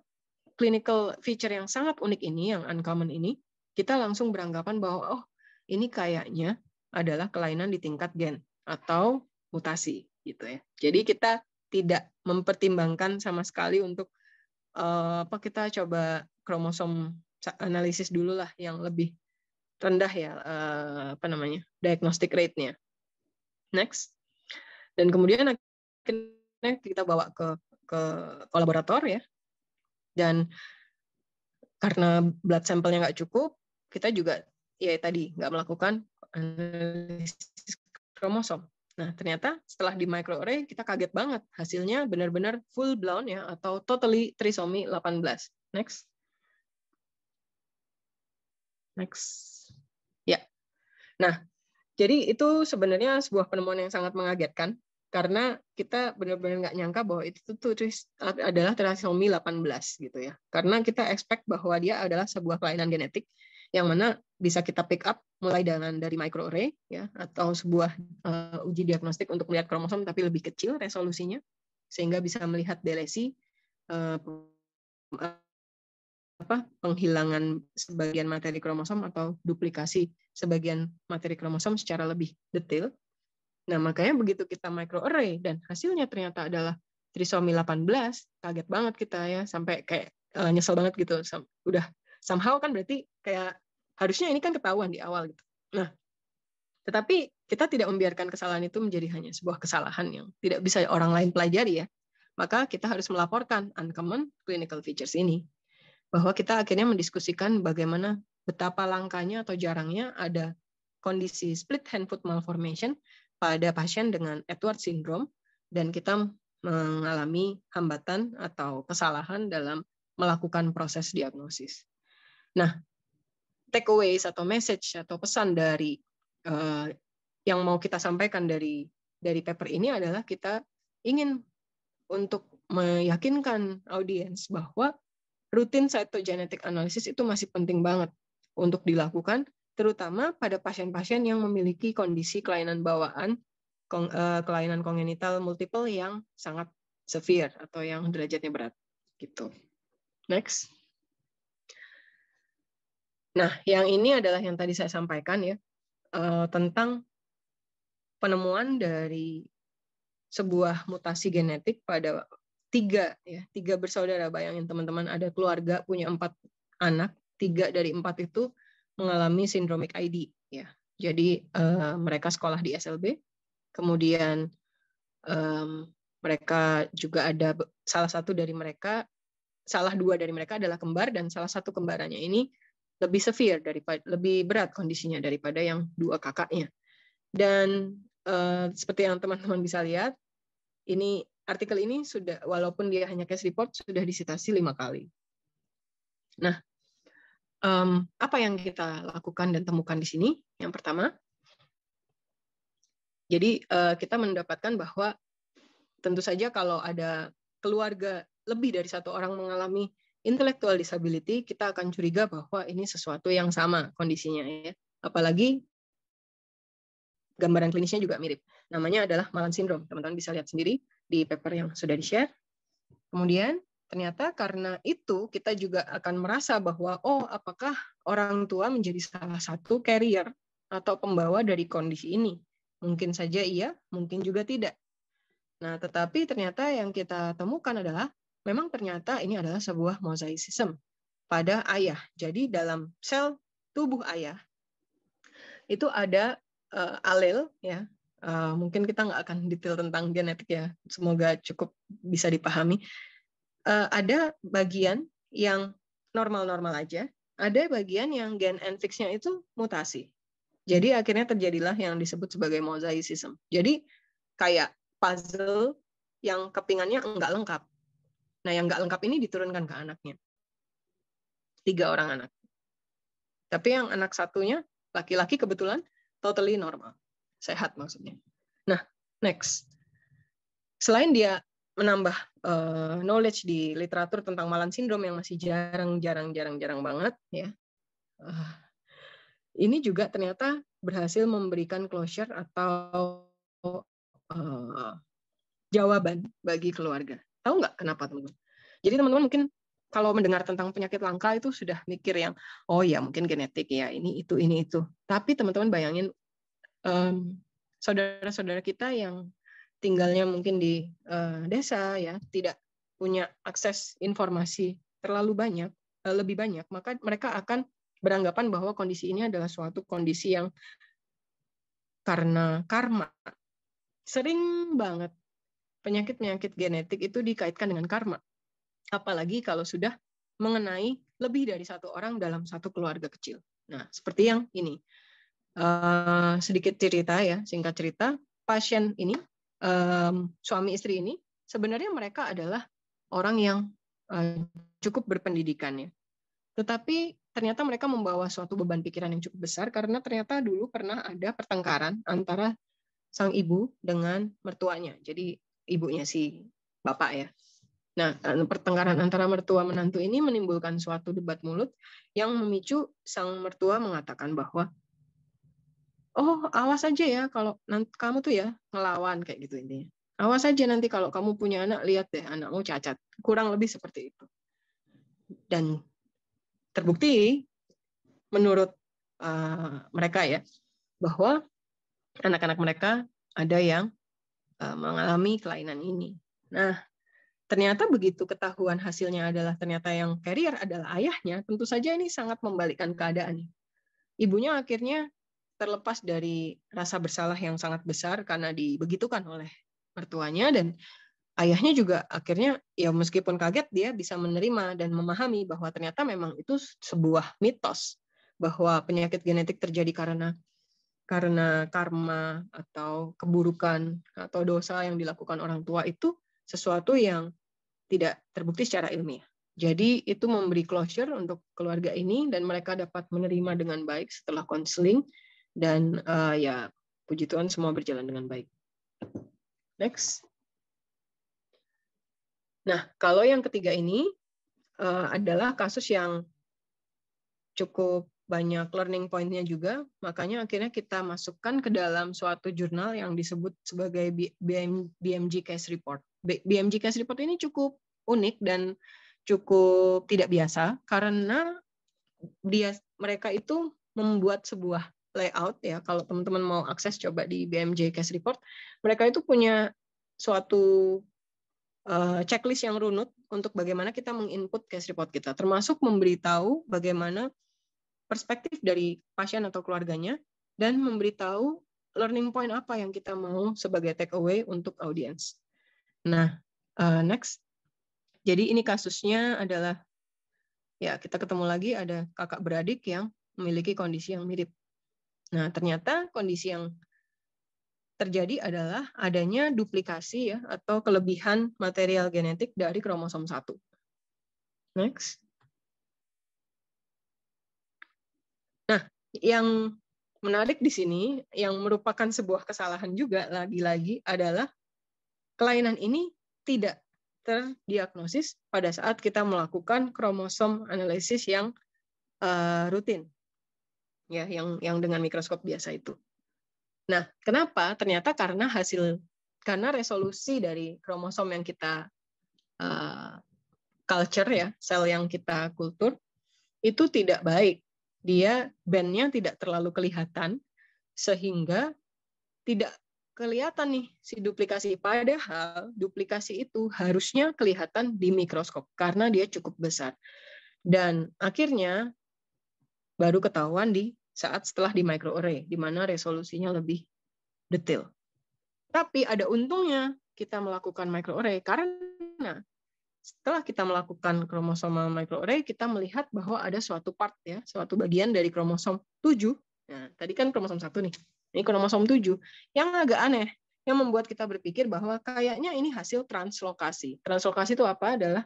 clinical feature yang sangat unik ini yang uncommon ini, kita langsung beranggapan bahwa oh ini kayaknya adalah kelainan di tingkat gen atau mutasi gitu ya. Jadi kita tidak mempertimbangkan sama sekali untuk eh, apa kita coba kromosom analisis dulu lah yang lebih rendah ya uh, apa namanya diagnostic rate-nya. Next. Dan kemudian akhirnya kita bawa ke ke kolaborator ya. Dan karena blood sampelnya nggak cukup, kita juga Ya, ya tadi nggak melakukan analisis kromosom. Nah, ternyata setelah di microarray kita kaget banget. Hasilnya benar-benar full blown ya atau totally trisomi 18. Next. Next. Ya. Nah, jadi itu sebenarnya sebuah penemuan yang sangat mengagetkan karena kita benar-benar nggak nyangka bahwa itu tuh tris, adalah trisomi 18 gitu ya. Karena kita expect bahwa dia adalah sebuah kelainan genetik yang mana bisa kita pick up mulai dengan dari microarray ya atau sebuah uh, uji diagnostik untuk melihat kromosom tapi lebih kecil resolusinya sehingga bisa melihat delesi uh, apa penghilangan sebagian materi kromosom atau duplikasi sebagian materi kromosom secara lebih detail. Nah, makanya begitu kita microarray dan hasilnya ternyata adalah trisomi 18, kaget banget kita ya sampai kayak uh, nyesel banget gitu. Udah somehow kan berarti kayak harusnya ini kan ketahuan di awal gitu. Nah, tetapi kita tidak membiarkan kesalahan itu menjadi hanya sebuah kesalahan yang tidak bisa orang lain pelajari ya. Maka kita harus melaporkan uncommon clinical features ini. Bahwa kita akhirnya mendiskusikan bagaimana betapa langkanya atau jarangnya ada kondisi split hand foot malformation pada pasien dengan Edward syndrome dan kita mengalami hambatan atau kesalahan dalam melakukan proses diagnosis. Nah, takeaways atau message atau pesan dari uh, yang mau kita sampaikan dari dari paper ini adalah kita ingin untuk meyakinkan audiens bahwa rutin cytogenetic analysis itu masih penting banget untuk dilakukan terutama pada pasien-pasien yang memiliki kondisi kelainan bawaan eh, kelainan kongenital multiple yang sangat severe atau yang derajatnya berat gitu. Next. Nah, yang ini adalah yang tadi saya sampaikan ya eh, tentang penemuan dari sebuah mutasi genetik pada tiga ya tiga bersaudara bayangin teman-teman ada keluarga punya empat anak tiga dari empat itu mengalami sindromik ID ya jadi uh, mereka sekolah di SLB kemudian um, mereka juga ada salah satu dari mereka salah dua dari mereka adalah kembar dan salah satu kembarannya ini lebih severe daripada lebih berat kondisinya daripada yang dua kakaknya. Dan uh, seperti yang teman-teman bisa lihat, ini artikel ini sudah walaupun dia hanya case report sudah disitasi lima kali. Nah, um, apa yang kita lakukan dan temukan di sini? Yang pertama, jadi uh, kita mendapatkan bahwa tentu saja kalau ada keluarga lebih dari satu orang mengalami intellectual disability, kita akan curiga bahwa ini sesuatu yang sama kondisinya ya. Apalagi gambaran klinisnya juga mirip. Namanya adalah Malan sindrom Teman-teman bisa lihat sendiri di paper yang sudah di-share. Kemudian ternyata karena itu kita juga akan merasa bahwa oh apakah orang tua menjadi salah satu carrier atau pembawa dari kondisi ini? Mungkin saja iya, mungkin juga tidak. Nah, tetapi ternyata yang kita temukan adalah memang ternyata ini adalah sebuah mosaisism pada ayah. Jadi dalam sel tubuh ayah itu ada uh, eh, alel ya. Uh, mungkin kita nggak akan detail tentang genetik ya. Semoga cukup bisa dipahami. Uh, ada bagian yang normal-normal aja, ada bagian yang gen and fix itu mutasi. Jadi akhirnya terjadilah yang disebut sebagai mosaicism. Jadi kayak puzzle yang kepingannya enggak lengkap Nah, yang nggak lengkap ini diturunkan ke anaknya. Tiga orang anak. Tapi yang anak satunya, laki-laki kebetulan totally normal. Sehat maksudnya. Nah, next. Selain dia menambah uh, knowledge di literatur tentang Malan sindrom yang masih jarang-jarang-jarang-jarang banget, ya. Uh, ini juga ternyata berhasil memberikan closure atau uh, jawaban bagi keluarga. Tahu nggak kenapa teman-teman? Jadi teman-teman mungkin kalau mendengar tentang penyakit langka itu sudah mikir yang oh ya mungkin genetik ya ini itu ini itu. Tapi teman-teman bayangin um, saudara-saudara kita yang tinggalnya mungkin di uh, desa ya tidak punya akses informasi terlalu banyak uh, lebih banyak maka mereka akan beranggapan bahwa kondisi ini adalah suatu kondisi yang karena karma sering banget penyakit-penyakit genetik itu dikaitkan dengan karma. Apalagi kalau sudah mengenai lebih dari satu orang dalam satu keluarga kecil. Nah, seperti yang ini. Uh, sedikit cerita ya, singkat cerita, pasien ini, um, suami istri ini, sebenarnya mereka adalah orang yang uh, cukup berpendidikan ya. Tetapi ternyata mereka membawa suatu beban pikiran yang cukup besar karena ternyata dulu pernah ada pertengkaran antara sang ibu dengan mertuanya. Jadi ibunya si bapak ya. Nah, eh, pertengkaran antara mertua menantu ini menimbulkan suatu debat mulut yang memicu sang mertua mengatakan bahwa oh awas aja ya kalau nanti kamu tuh ya ngelawan kayak gitu ini. Awas aja nanti kalau kamu punya anak lihat deh anakmu cacat. Kurang lebih seperti itu. Dan terbukti menurut uh, mereka ya bahwa anak-anak mereka ada yang Eh, mengalami kelainan ini. Nah, ternyata begitu ketahuan hasilnya adalah ternyata yang carrier adalah ayahnya, tentu saja ini sangat membalikkan keadaan. Ibunya akhirnya terlepas dari rasa bersalah yang sangat besar karena dibegitukan oleh mertuanya dan ayahnya juga akhirnya ya meskipun kaget dia bisa menerima dan memahami bahwa ternyata memang itu sebuah mitos bahwa penyakit genetik terjadi karena karena karma atau keburukan atau dosa yang dilakukan orang tua itu sesuatu yang tidak terbukti secara ilmiah. Jadi itu memberi closure untuk keluarga ini dan mereka dapat menerima dengan baik setelah konseling dan uh, ya puji Tuhan semua berjalan dengan baik. Next. Nah, kalau yang ketiga ini uh, adalah kasus yang cukup banyak learning pointnya juga. Makanya akhirnya kita masukkan ke dalam suatu jurnal yang disebut sebagai BMG Case Report. BMG Case Report ini cukup unik dan cukup tidak biasa karena dia mereka itu membuat sebuah layout ya kalau teman-teman mau akses coba di BMJ Case Report mereka itu punya suatu eh, checklist yang runut untuk bagaimana kita menginput case report kita termasuk memberitahu bagaimana perspektif dari pasien atau keluarganya dan memberitahu learning point apa yang kita mau sebagai take away untuk audiens. Nah, uh, next. Jadi ini kasusnya adalah ya kita ketemu lagi ada kakak beradik yang memiliki kondisi yang mirip. Nah, ternyata kondisi yang terjadi adalah adanya duplikasi ya atau kelebihan material genetik dari kromosom 1. Next. Nah, yang menarik di sini yang merupakan sebuah kesalahan juga lagi-lagi adalah kelainan ini tidak terdiagnosis pada saat kita melakukan kromosom analisis yang uh, rutin ya yang yang dengan mikroskop biasa itu. Nah, kenapa? Ternyata karena hasil karena resolusi dari kromosom yang kita uh, culture ya, sel yang kita kultur itu tidak baik dia bandnya tidak terlalu kelihatan sehingga tidak kelihatan nih si duplikasi. Padahal duplikasi itu harusnya kelihatan di mikroskop karena dia cukup besar. Dan akhirnya baru ketahuan di saat setelah di microarray, di mana resolusinya lebih detail. Tapi ada untungnya kita melakukan microarray karena setelah kita melakukan kromosoma microarray, kita melihat bahwa ada suatu part ya, suatu bagian dari kromosom 7. Nah, tadi kan kromosom satu nih. Ini kromosom 7 yang agak aneh yang membuat kita berpikir bahwa kayaknya ini hasil translokasi. Translokasi itu apa? Adalah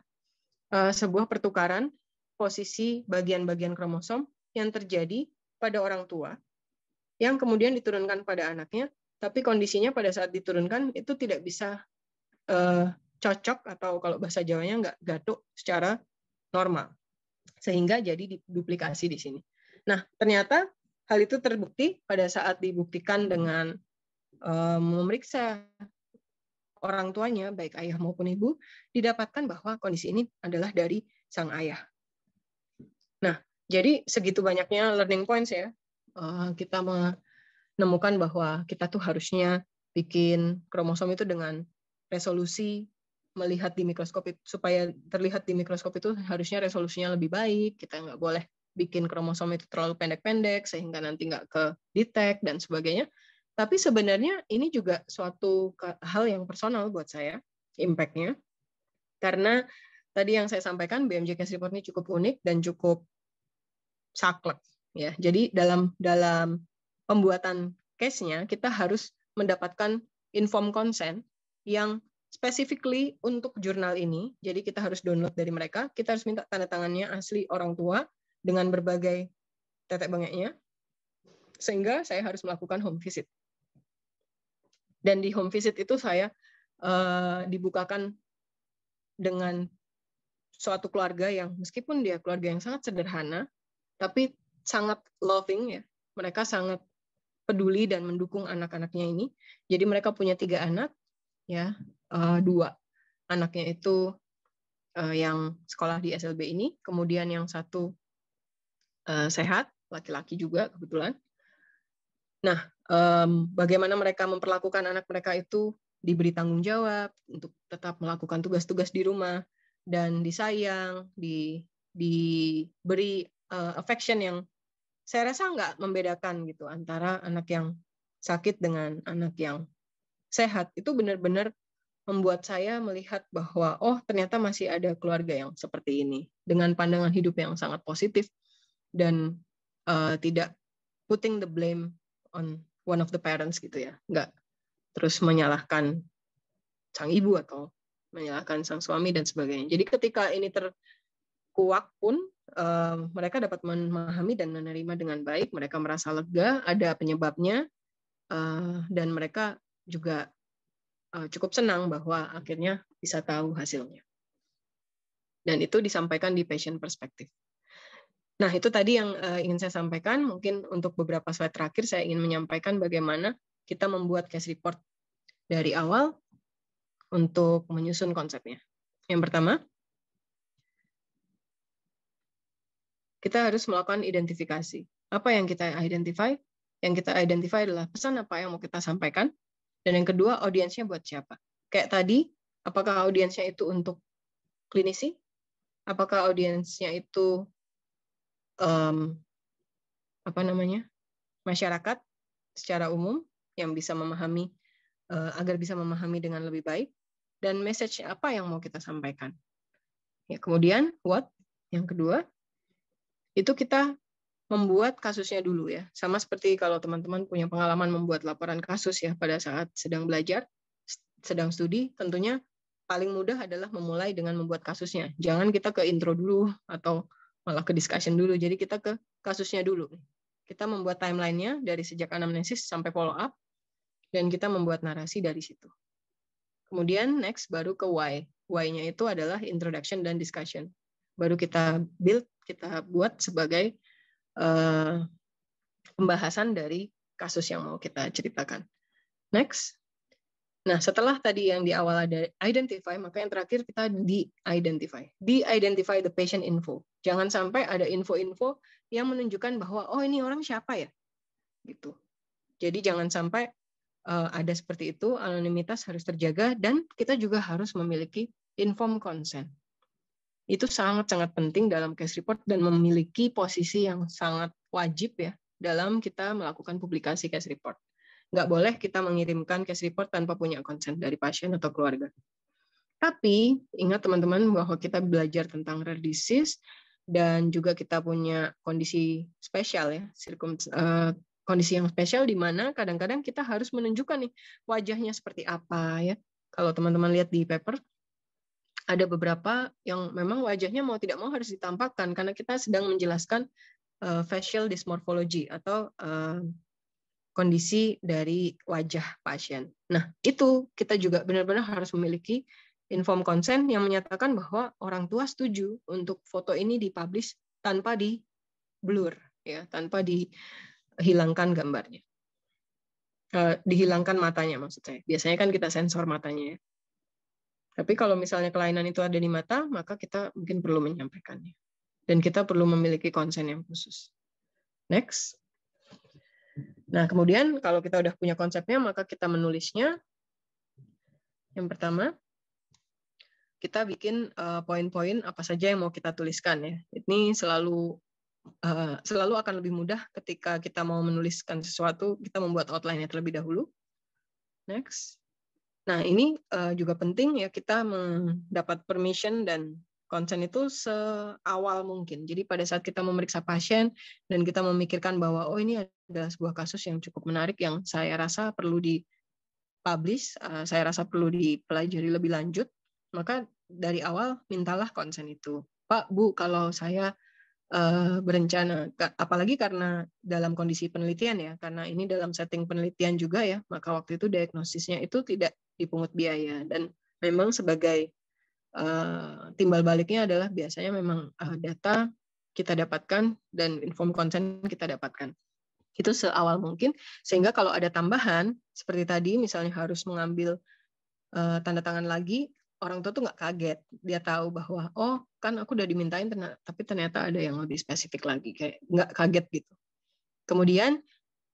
uh, sebuah pertukaran posisi bagian-bagian kromosom yang terjadi pada orang tua yang kemudian diturunkan pada anaknya, tapi kondisinya pada saat diturunkan itu tidak bisa uh, cocok atau kalau bahasa Jawanya nggak gatuk secara normal. Sehingga jadi duplikasi di sini. Nah, ternyata hal itu terbukti pada saat dibuktikan dengan um, memeriksa orang tuanya, baik ayah maupun ibu, didapatkan bahwa kondisi ini adalah dari sang ayah. Nah, jadi segitu banyaknya learning points ya, eh, kita menemukan bahwa kita tuh harusnya bikin kromosom itu dengan resolusi melihat di mikroskop itu, supaya terlihat di mikroskop itu harusnya resolusinya lebih baik kita nggak boleh bikin kromosom itu terlalu pendek-pendek sehingga nanti nggak ke detect dan sebagainya tapi sebenarnya ini juga suatu hal yang personal buat saya impactnya karena tadi yang saya sampaikan BMJ Case Report ini cukup unik dan cukup saklek ya jadi dalam dalam pembuatan case-nya kita harus mendapatkan inform consent yang specifically untuk jurnal ini. Jadi kita harus download dari mereka, kita harus minta tanda tangannya asli orang tua dengan berbagai tetek bengeknya. Sehingga saya harus melakukan home visit. Dan di home visit itu saya uh, dibukakan dengan suatu keluarga yang meskipun dia keluarga yang sangat sederhana, tapi sangat loving ya. Mereka sangat peduli dan mendukung anak-anaknya ini. Jadi mereka punya tiga anak, ya uh, dua anaknya itu uh, yang sekolah di SLB ini, kemudian yang satu uh, sehat, laki-laki juga kebetulan. Nah, um, bagaimana mereka memperlakukan anak mereka itu diberi tanggung jawab untuk tetap melakukan tugas-tugas di rumah dan disayang, di diberi uh, affection yang saya rasa nggak membedakan gitu antara anak yang sakit dengan anak yang sehat itu benar-benar membuat saya melihat bahwa oh ternyata masih ada keluarga yang seperti ini dengan pandangan hidup yang sangat positif dan uh, tidak putting the blame on one of the parents gitu ya nggak terus menyalahkan sang ibu atau menyalahkan sang suami dan sebagainya jadi ketika ini terkuak pun uh, mereka dapat memahami dan menerima dengan baik mereka merasa lega ada penyebabnya uh, dan mereka juga Eh, cukup senang bahwa akhirnya bisa tahu hasilnya. Dan itu disampaikan di patient perspective. Nah, itu tadi yang eh, ingin saya sampaikan. Mungkin untuk beberapa slide terakhir saya ingin menyampaikan bagaimana kita membuat case report dari awal untuk menyusun konsepnya. Yang pertama, kita harus melakukan identifikasi. Apa yang kita identify? Yang kita identify adalah pesan apa yang mau kita sampaikan, dan yang kedua, audiensnya buat siapa? Kayak tadi, apakah audiensnya itu untuk klinisi? Apakah audiensnya itu um, apa namanya masyarakat secara umum yang bisa memahami uh, agar bisa memahami dengan lebih baik dan message apa yang mau kita sampaikan. Ya, kemudian what yang kedua itu kita membuat kasusnya dulu ya. Sama seperti kalau teman-teman punya pengalaman membuat laporan kasus ya pada saat sedang belajar, sedang studi, tentunya paling mudah adalah memulai dengan membuat kasusnya. Jangan kita ke intro dulu atau malah ke discussion dulu. Jadi kita ke kasusnya dulu. Kita membuat timelinenya dari sejak anamnesis sampai follow up, dan kita membuat narasi dari situ. Kemudian next baru ke why. Why-nya itu adalah introduction dan discussion. Baru kita build, kita buat sebagai Eh, pembahasan dari kasus yang mau kita ceritakan. Next. Nah, setelah tadi yang di awal ada identify, maka yang terakhir kita de-identify. De-identify the patient info. Jangan sampai ada info-info yang menunjukkan bahwa, oh ini orang siapa ya? gitu. Jadi jangan sampai uh, ada seperti itu, anonimitas harus terjaga, dan kita juga harus memiliki informed consent itu sangat-sangat penting dalam case report dan memiliki posisi yang sangat wajib ya dalam kita melakukan publikasi case report. Nggak boleh kita mengirimkan case report tanpa punya konsen dari pasien atau keluarga. Tapi ingat teman-teman bahwa kita belajar tentang rare disease dan juga kita punya kondisi spesial ya, sirkum uh, kondisi yang spesial di mana kadang-kadang kita harus menunjukkan nih wajahnya seperti apa ya. Kalau teman-teman lihat di paper, ada beberapa yang memang wajahnya mau tidak mau harus ditampakkan karena kita sedang menjelaskan uh, facial dysmorphology atau uh, kondisi dari wajah pasien. Nah, itu kita juga benar-benar harus memiliki inform consent yang menyatakan bahwa orang tua setuju untuk foto ini dipublish tanpa di blur ya, tanpa dihilangkan gambarnya. Uh, dihilangkan matanya maksud saya. Biasanya kan kita sensor matanya ya. Tapi kalau misalnya kelainan itu ada di mata, maka kita mungkin perlu menyampaikannya. Dan kita perlu memiliki konsen yang khusus. Next. Nah, kemudian kalau kita udah punya konsepnya, maka kita menulisnya. Yang pertama, kita bikin eh, poin-poin apa saja yang mau kita tuliskan ya. Ini selalu eh, selalu akan lebih mudah ketika kita mau menuliskan sesuatu, kita membuat outline-nya terlebih dahulu. Next. Nah, ini uh, juga penting ya kita mendapat permission dan konsen itu seawal mungkin. Jadi pada saat kita memeriksa pasien dan kita memikirkan bahwa oh ini adalah sebuah kasus yang cukup menarik yang saya rasa perlu di publish, uh, eh, saya rasa perlu dipelajari lebih lanjut, maka dari awal mintalah konsen itu. Pak, Bu, kalau saya uh, berencana, apalagi karena dalam kondisi penelitian ya, karena ini dalam setting penelitian juga ya, maka waktu itu diagnosisnya itu tidak dipungut biaya dan memang sebagai uh, timbal baliknya adalah biasanya memang uh, data kita dapatkan dan inform konten kita dapatkan itu seawal mungkin sehingga kalau ada tambahan seperti tadi misalnya harus mengambil uh, tanda tangan lagi orang tua tuh nggak kaget dia tahu bahwa oh kan aku udah dimintain tapi ternyata ada yang lebih spesifik lagi kayak nggak kaget gitu kemudian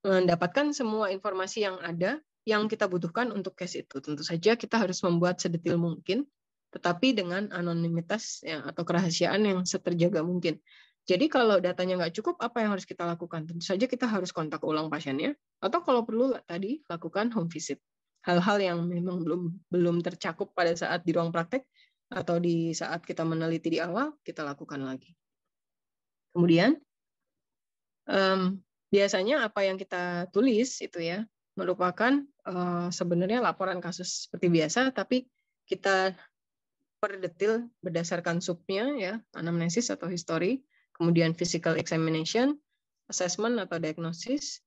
mendapatkan semua informasi yang ada yang kita butuhkan untuk case itu. Tentu saja kita harus membuat sedetil mungkin, tetapi dengan anonimitas ya, atau kerahasiaan yang seterjaga mungkin. Jadi kalau datanya nggak cukup, apa yang harus kita lakukan? Tentu saja kita harus kontak ulang pasiennya, atau kalau perlu tadi lakukan home visit. Hal-hal yang memang belum belum tercakup pada saat di ruang praktek atau di saat kita meneliti di awal, kita lakukan lagi. Kemudian um, biasanya apa yang kita tulis itu ya merupakan uh, sebenarnya laporan kasus seperti biasa, tapi kita per detil berdasarkan subnya ya, anamnesis atau history kemudian physical examination, assessment atau diagnosis,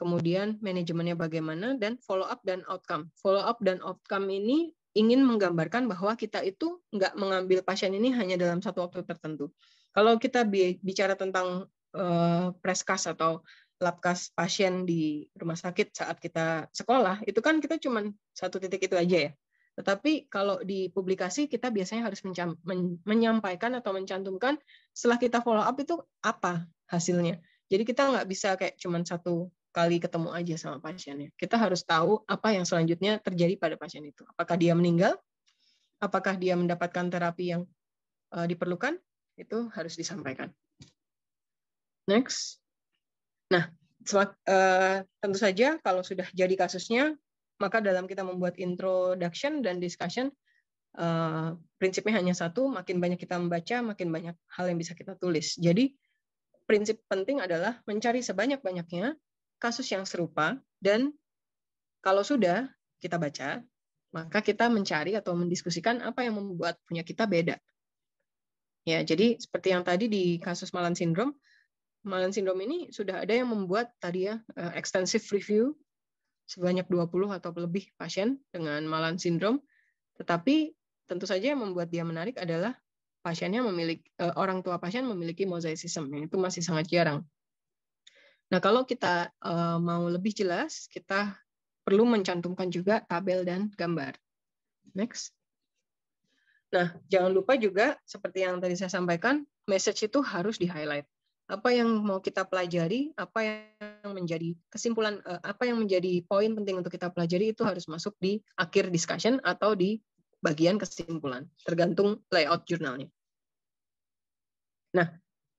kemudian manajemennya bagaimana dan follow up dan outcome. Follow up dan outcome ini ingin menggambarkan bahwa kita itu nggak mengambil pasien ini hanya dalam satu waktu tertentu. Kalau kita bicara tentang uh, eh, preskas atau labkas pasien di rumah sakit saat kita sekolah itu kan kita cuma satu titik itu aja ya tetapi kalau di publikasi kita biasanya harus menyampaikan atau mencantumkan setelah kita follow up itu apa hasilnya. Jadi kita nggak bisa kayak cuma satu kali ketemu aja sama pasiennya. Kita harus tahu apa yang selanjutnya terjadi pada pasien itu. Apakah dia meninggal? Apakah dia mendapatkan terapi yang eh, diperlukan? Itu harus disampaikan. Next. Nah, uh, tentu saja kalau sudah jadi kasusnya, maka dalam kita membuat introduction dan discussion, uh, prinsipnya hanya satu, makin banyak kita membaca, makin banyak hal yang bisa kita tulis. Jadi, prinsip penting adalah mencari sebanyak-banyaknya kasus yang serupa, dan kalau sudah kita baca, maka kita mencari atau mendiskusikan apa yang membuat punya kita beda. Ya, jadi seperti yang tadi di kasus Malan sindrom Mullen sindrom ini sudah ada yang membuat tadi ya eh, extensive review sebanyak 20 atau lebih pasien dengan Mullen sindrom, Tetapi tentu saja yang membuat dia menarik adalah pasiennya memiliki eh, orang tua pasien memiliki mosaicism yang itu masih sangat jarang. Nah, kalau kita eh, mau lebih jelas, kita perlu mencantumkan juga tabel dan gambar. Next. Nah, jangan lupa juga seperti yang tadi saya sampaikan, message itu harus di-highlight apa yang mau kita pelajari, apa yang menjadi kesimpulan, eh, apa yang menjadi poin penting untuk kita pelajari itu harus masuk di akhir discussion atau di bagian kesimpulan, tergantung layout jurnalnya. Nah,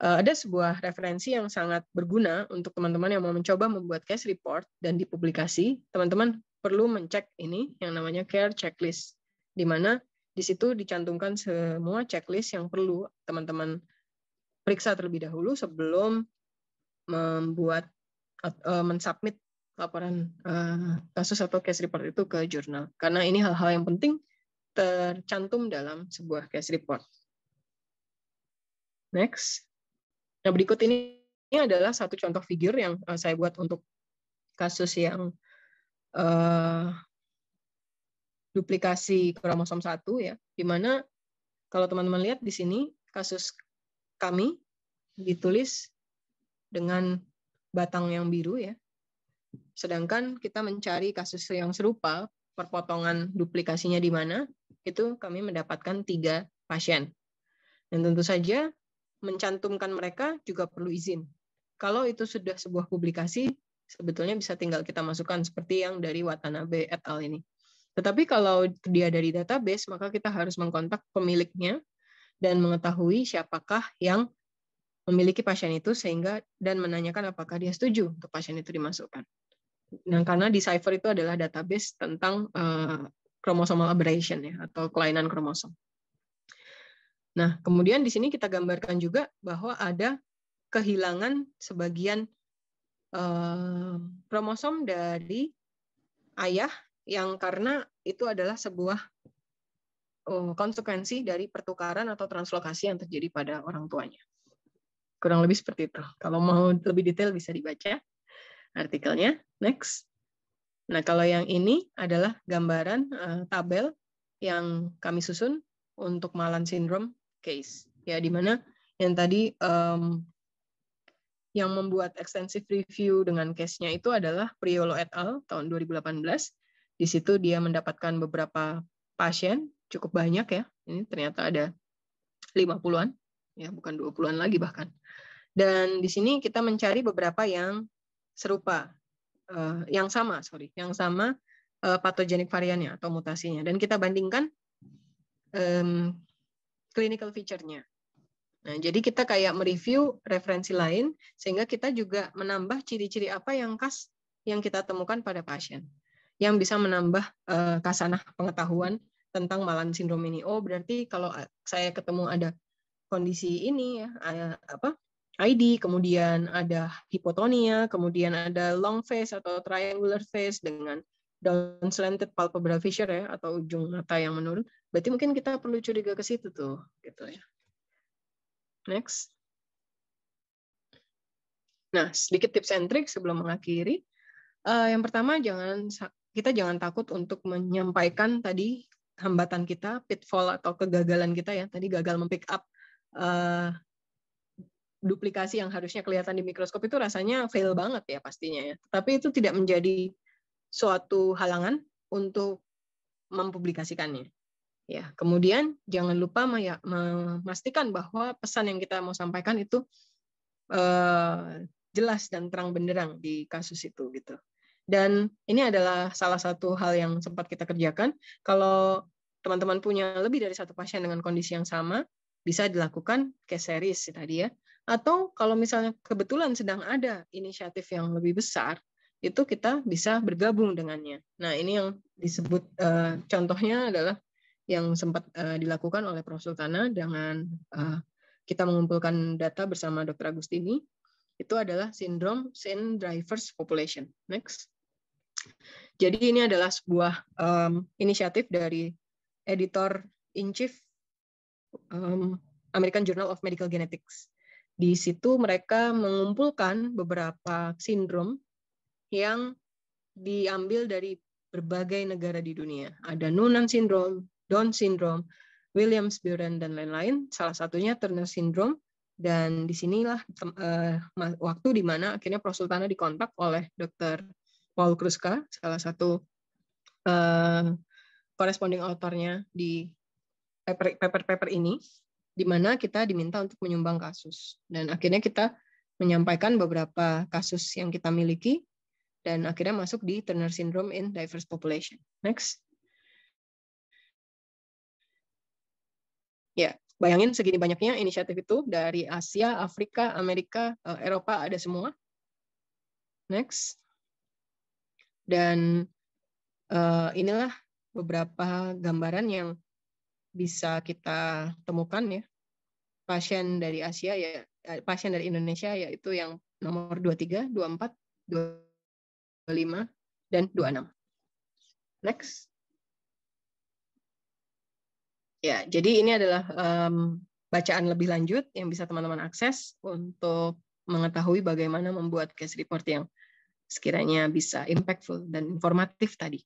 eh, ada sebuah referensi yang sangat berguna untuk teman-teman yang mau mencoba membuat case report dan dipublikasi. Teman-teman perlu mencek ini yang namanya care checklist, di mana di situ dicantumkan semua checklist yang perlu teman-teman periksa terlebih dahulu sebelum membuat uh, mensubmit laporan eh, kasus atau case report itu ke jurnal karena ini hal-hal yang penting tercantum dalam sebuah case report. Next. Nah, berikut ini, ini adalah satu contoh figur yang eh, saya buat untuk kasus yang uh, duplikasi kromosom satu ya, di mana kalau teman-teman lihat di sini kasus kami ditulis dengan batang yang biru ya. Sedangkan kita mencari kasus yang serupa, perpotongan duplikasinya di mana, itu kami mendapatkan tiga pasien. Dan tentu saja mencantumkan mereka juga perlu izin. Kalau itu sudah sebuah publikasi, sebetulnya bisa tinggal kita masukkan seperti yang dari Watanabe et al. ini. Tetapi kalau dia dari database, maka kita harus mengkontak pemiliknya dan mengetahui siapakah yang memiliki pasien itu sehingga dan menanyakan apakah dia setuju untuk pasien itu dimasukkan. Nah, karena Decipher itu adalah database tentang uh, eh, chromosomal aberration ya atau kelainan kromosom. Nah, kemudian di sini kita gambarkan juga bahwa ada kehilangan sebagian uh, kromosom dari ayah yang karena itu adalah sebuah Eh, konsekuensi dari pertukaran atau translokasi yang terjadi pada orang tuanya. Kurang lebih seperti itu. Kalau mau lebih detail bisa dibaca artikelnya. Next. Nah, kalau yang ini adalah gambaran uh, tabel yang kami susun untuk Malan syndrome case. Ya, di mana yang tadi um, yang membuat extensive review dengan case-nya itu adalah Priolo et al. tahun 2018. Di situ dia mendapatkan beberapa pasien cukup banyak ya. Ini ternyata ada 50-an, ya bukan 20-an lagi bahkan. Dan di sini kita mencari beberapa yang serupa, uh, yang sama, sorry, yang sama uh, eh, patogenik variannya atau mutasinya. Dan kita bandingkan um, clinical feature-nya. Nah, jadi kita kayak mereview referensi lain sehingga kita juga menambah ciri-ciri apa yang khas yang kita temukan pada pasien yang bisa menambah uh, eh, kasanah pengetahuan tentang Malan sindrom ini. Oh, berarti kalau eh, saya ketemu ada kondisi ini ya, apa? ID, kemudian ada hipotonia, kemudian ada long face atau triangular face dengan down slanted palpebral fissure ya atau ujung mata yang menurun. Berarti mungkin kita perlu curiga ke situ tuh, gitu ya. Next. Nah, sedikit tips and trick sebelum mengakhiri. Uh, yang pertama, jangan kita jangan takut untuk menyampaikan tadi hambatan kita, pitfall atau kegagalan kita ya. Tadi gagal mempick up uh, duplikasi yang harusnya kelihatan di mikroskop itu rasanya fail banget ya pastinya ya. Tapi itu tidak menjadi suatu halangan untuk mempublikasikannya. Ya, kemudian jangan lupa ya, memastikan bahwa pesan yang kita mau sampaikan itu uh, jelas dan terang benderang di kasus itu gitu. Dan ini adalah salah satu hal yang sempat kita kerjakan. Kalau teman-teman punya lebih dari satu pasien dengan kondisi yang sama, bisa dilakukan case series tadi ya. Atau kalau misalnya kebetulan sedang ada inisiatif yang lebih besar, itu kita bisa bergabung dengannya. Nah, ini yang disebut eh, contohnya adalah yang sempat eh, dilakukan oleh Prof. Sultana dengan eh, kita mengumpulkan data bersama Dr. Agustini, itu adalah sindrom Sin Drivers Population. Next. Jadi ini adalah sebuah um, inisiatif dari editor in chief um, American Journal of Medical Genetics. Di situ mereka mengumpulkan beberapa sindrom yang diambil dari berbagai negara di dunia. Ada Noonan syndrome, Down syndrome, Williams-Buren dan lain-lain. Salah satunya Turner syndrome dan disinilah uh, eh, waktu di mana akhirnya Prosultana dikontak oleh dokter Paul Kruska, salah satu uh, corresponding autornya di paper-paper ini, di mana kita diminta untuk menyumbang kasus. Dan akhirnya kita menyampaikan beberapa kasus yang kita miliki, dan akhirnya masuk di Turner Syndrome in Diverse Population. Next. Ya, bayangin segini banyaknya inisiatif itu dari Asia, Afrika, Amerika, eh, Eropa, ada semua. Next. Dan uh, inilah beberapa gambaran yang bisa kita temukan ya. Pasien dari Asia ya, eh, pasien dari Indonesia yaitu yang nomor 23, 24, 25 dan 26. Next. Ya, jadi ini adalah um, bacaan lebih lanjut yang bisa teman-teman akses untuk mengetahui bagaimana membuat case report yang sekiranya bisa impactful dan informatif tadi.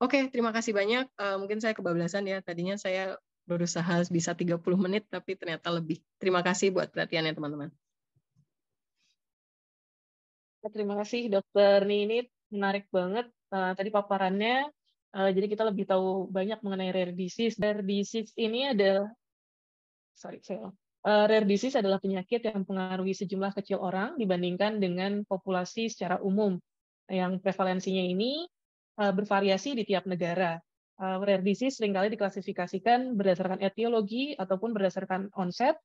Oke, okay, terima kasih banyak. Uh, mungkin saya kebablasan ya. Tadinya saya berusaha bisa 30 menit, tapi ternyata lebih. Terima kasih buat perhatiannya, teman-teman. Terima kasih, Dokter Nini. Menarik banget uh, tadi paparannya. Uh, jadi kita lebih tahu banyak mengenai rare disease. Rare disease ini adalah sorry, saya uh, rare disease adalah penyakit yang mempengaruhi sejumlah kecil orang dibandingkan dengan populasi secara umum yang prevalensinya ini eh, bervariasi di tiap negara. Uh, rare disease seringkali diklasifikasikan berdasarkan etiologi ataupun berdasarkan onset.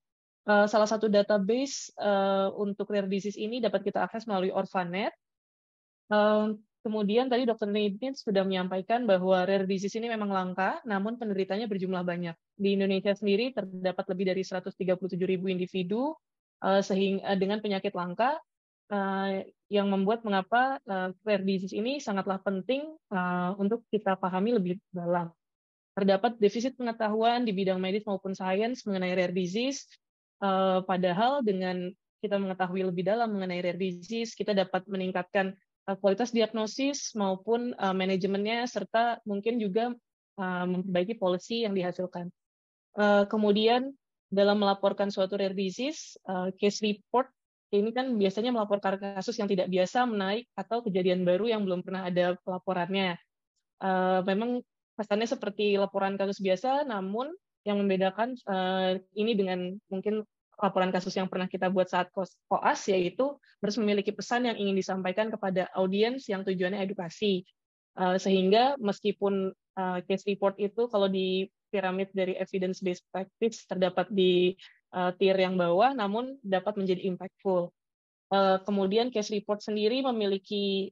salah satu database untuk rare disease ini dapat kita akses melalui Orphanet. Kemudian tadi Dr. Nadine sudah menyampaikan bahwa rare disease ini memang langka, namun penderitanya berjumlah banyak. Di Indonesia sendiri terdapat lebih dari 137 ribu individu eh, sehingga eh, dengan penyakit langka eh, yang membuat mengapa rare disease ini sangatlah penting untuk kita pahami lebih dalam. Terdapat defisit pengetahuan di bidang medis maupun sains mengenai rare disease, padahal dengan kita mengetahui lebih dalam mengenai rare disease, kita dapat meningkatkan Eh, kualitas diagnosis maupun eh, manajemennya serta mungkin juga eh, memperbaiki polisi yang dihasilkan. kemudian dalam melaporkan suatu rare disease, case report ini kan biasanya melaporkan kasus yang tidak biasa menaik atau kejadian baru yang belum pernah ada pelaporannya. memang kesannya seperti laporan kasus biasa, namun yang membedakan ini dengan mungkin laporan kasus yang pernah kita buat saat koas yaitu harus memiliki pesan yang ingin disampaikan kepada audiens yang tujuannya edukasi eh, sehingga meskipun eh, case report itu kalau di piramid dari evidence based practice terdapat di eh, tier yang bawah namun dapat menjadi impactful kemudian case report sendiri memiliki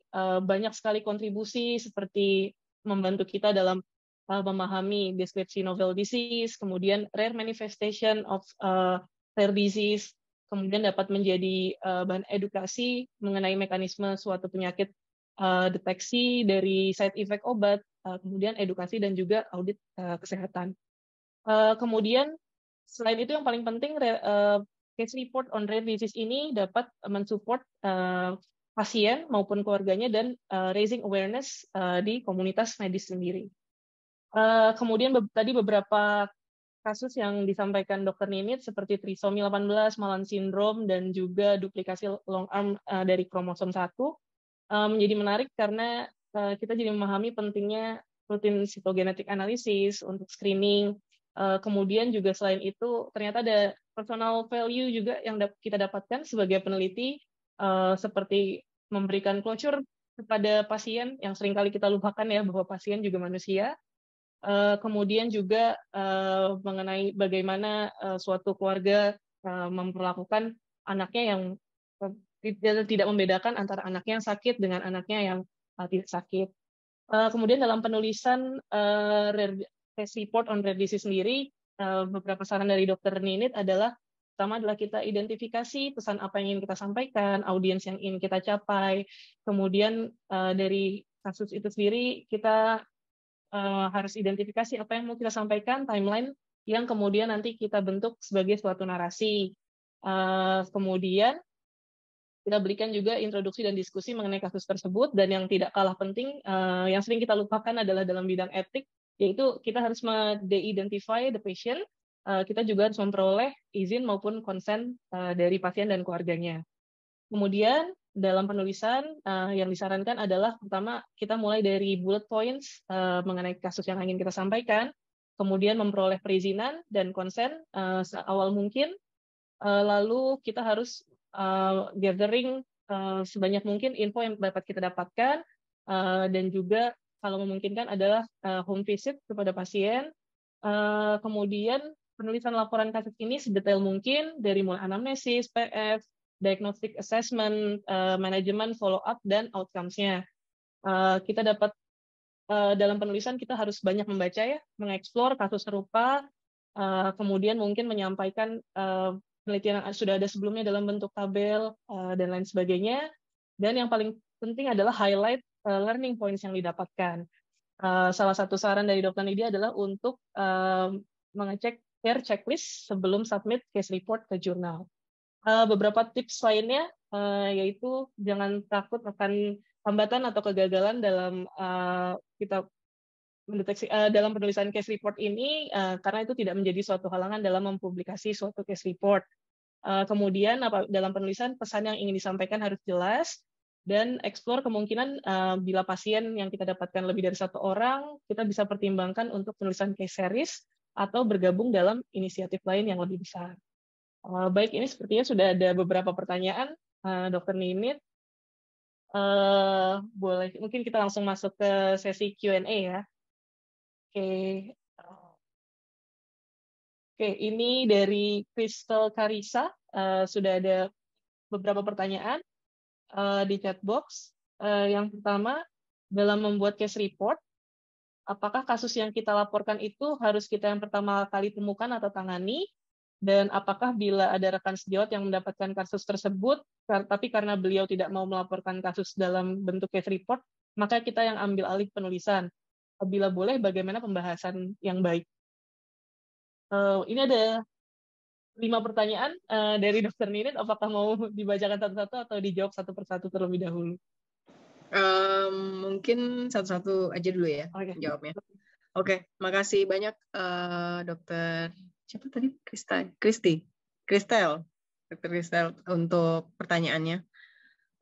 banyak sekali kontribusi seperti membantu kita dalam memahami deskripsi novel disease kemudian rare manifestation of rare disease, kemudian dapat menjadi uh, bahan edukasi mengenai mekanisme suatu penyakit uh, deteksi dari side effect obat, uh, kemudian edukasi dan juga audit uh, kesehatan. Uh, kemudian selain itu yang paling penting uh, case report on rare disease ini dapat mensupport uh, pasien maupun keluarganya dan uh, raising awareness uh, di komunitas medis sendiri. Uh, kemudian tadi beberapa kasus yang disampaikan dokter Ninit seperti trisomi 18, Malan sindrom, dan juga duplikasi long arm eh, dari kromosom 1 menjadi menarik karena eh, kita jadi memahami pentingnya rutin sitogenetik analisis untuk screening. Eh, kemudian juga selain itu ternyata ada personal value juga yang kita dapatkan sebagai peneliti seperti memberikan closure kepada pasien yang seringkali kita lupakan ya bahwa pasien juga manusia Eh, kemudian juga eh, mengenai bagaimana eh, suatu keluarga memperlakukan anaknya yang tidak membedakan antara anaknya yang sakit dengan anaknya yang tidak sakit. kemudian dalam penulisan uh, report on rare disease sendiri, beberapa saran dari dokter Ninit adalah pertama adalah kita identifikasi pesan apa yang ingin kita sampaikan, audiens yang ingin kita capai. Kemudian dari kasus itu sendiri kita Eh, harus identifikasi apa yang mau kita sampaikan, timeline yang kemudian nanti kita bentuk sebagai suatu narasi. Eh, kemudian kita berikan juga introduksi dan diskusi mengenai kasus tersebut dan yang tidak kalah penting eh, yang sering kita lupakan adalah dalam bidang etik yaitu kita harus de-identify the patient kita juga harus memperoleh izin maupun konsen dari pasien dan keluarganya kemudian dalam penulisan uh, yang disarankan adalah pertama kita mulai dari bullet points uh, mengenai kasus yang ingin kita sampaikan, kemudian memperoleh perizinan dan konsen uh, seawal mungkin, uh, lalu kita harus uh, gathering uh, sebanyak mungkin info yang dapat kita dapatkan uh, dan juga kalau memungkinkan adalah uh, home visit kepada pasien, uh, kemudian penulisan laporan kasus ini sedetail mungkin dari mulai anamnesis, PF, diagnostic assessment, uh, manajemen follow up dan outcomes-nya. Uh, kita dapat uh, dalam penulisan kita harus banyak membaca ya, mengeksplor kasus serupa, uh, kemudian mungkin menyampaikan uh, penelitian yang sudah ada sebelumnya dalam bentuk tabel uh, dan lain sebagainya. Dan yang paling penting adalah highlight uh, learning points yang didapatkan. Uh, salah satu saran dari Dokter Nidia adalah untuk uh, mengecek care checklist sebelum submit case report ke jurnal. Eh, beberapa tips lainnya eh, yaitu jangan takut akan hambatan atau kegagalan dalam eh, kita mendeteksi dalam penulisan case report ini karena itu tidak menjadi suatu halangan dalam mempublikasi suatu case report. kemudian dalam penulisan pesan yang ingin disampaikan harus jelas dan eksplor kemungkinan bila pasien yang kita dapatkan lebih dari satu orang kita bisa pertimbangkan untuk penulisan case series atau bergabung dalam inisiatif lain yang lebih besar. Uh, baik, ini sepertinya sudah ada beberapa pertanyaan, uh, Dokter Ninit. Uh, boleh, mungkin kita langsung masuk ke sesi Q&A ya. Oke, okay. oke, okay, ini dari Crystal Karisa uh, sudah ada beberapa pertanyaan uh, di chat box. Uh, yang pertama, dalam membuat case report, apakah kasus yang kita laporkan itu harus kita yang pertama kali temukan atau tangani, dan apakah bila ada rekan sejawat yang mendapatkan kasus tersebut, tapi karena beliau tidak mau melaporkan kasus dalam bentuk case report, maka kita yang ambil alih penulisan. Bila boleh, bagaimana pembahasan yang baik? Eh, ini ada lima pertanyaan eh, dari Dokter Ninit. Apakah mau dibacakan satu-satu atau dijawab satu persatu terlebih dahulu? Um, mungkin satu-satu aja dulu ya okay. jawabnya. Oke, okay, makasih banyak uh, Dokter siapa tadi Krista Kristi Kristel Dr. Kristel untuk pertanyaannya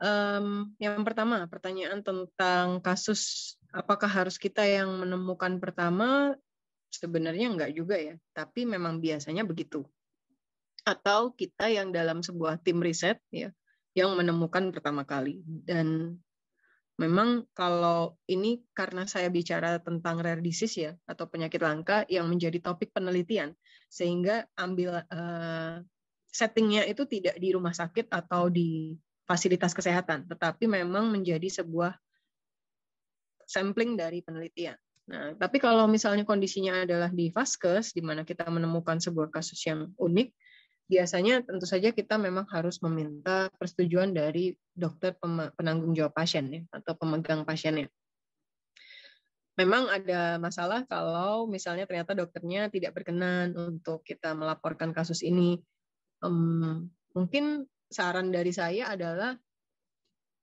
um, yang pertama pertanyaan tentang kasus apakah harus kita yang menemukan pertama sebenarnya enggak juga ya tapi memang biasanya begitu atau kita yang dalam sebuah tim riset ya yang menemukan pertama kali dan Memang kalau ini karena saya bicara tentang rare disease ya atau penyakit langka yang menjadi topik penelitian sehingga ambil uh, settingnya itu tidak di rumah sakit atau di fasilitas kesehatan, tetapi memang menjadi sebuah sampling dari penelitian. Nah, tapi kalau misalnya kondisinya adalah di vaskes, di mana kita menemukan sebuah kasus yang unik, biasanya tentu saja kita memang harus meminta persetujuan dari dokter penanggung jawab pasien ya, atau pemegang pasiennya. Memang ada masalah kalau misalnya ternyata dokternya tidak berkenan untuk kita melaporkan kasus ini. Um, mungkin saran dari saya adalah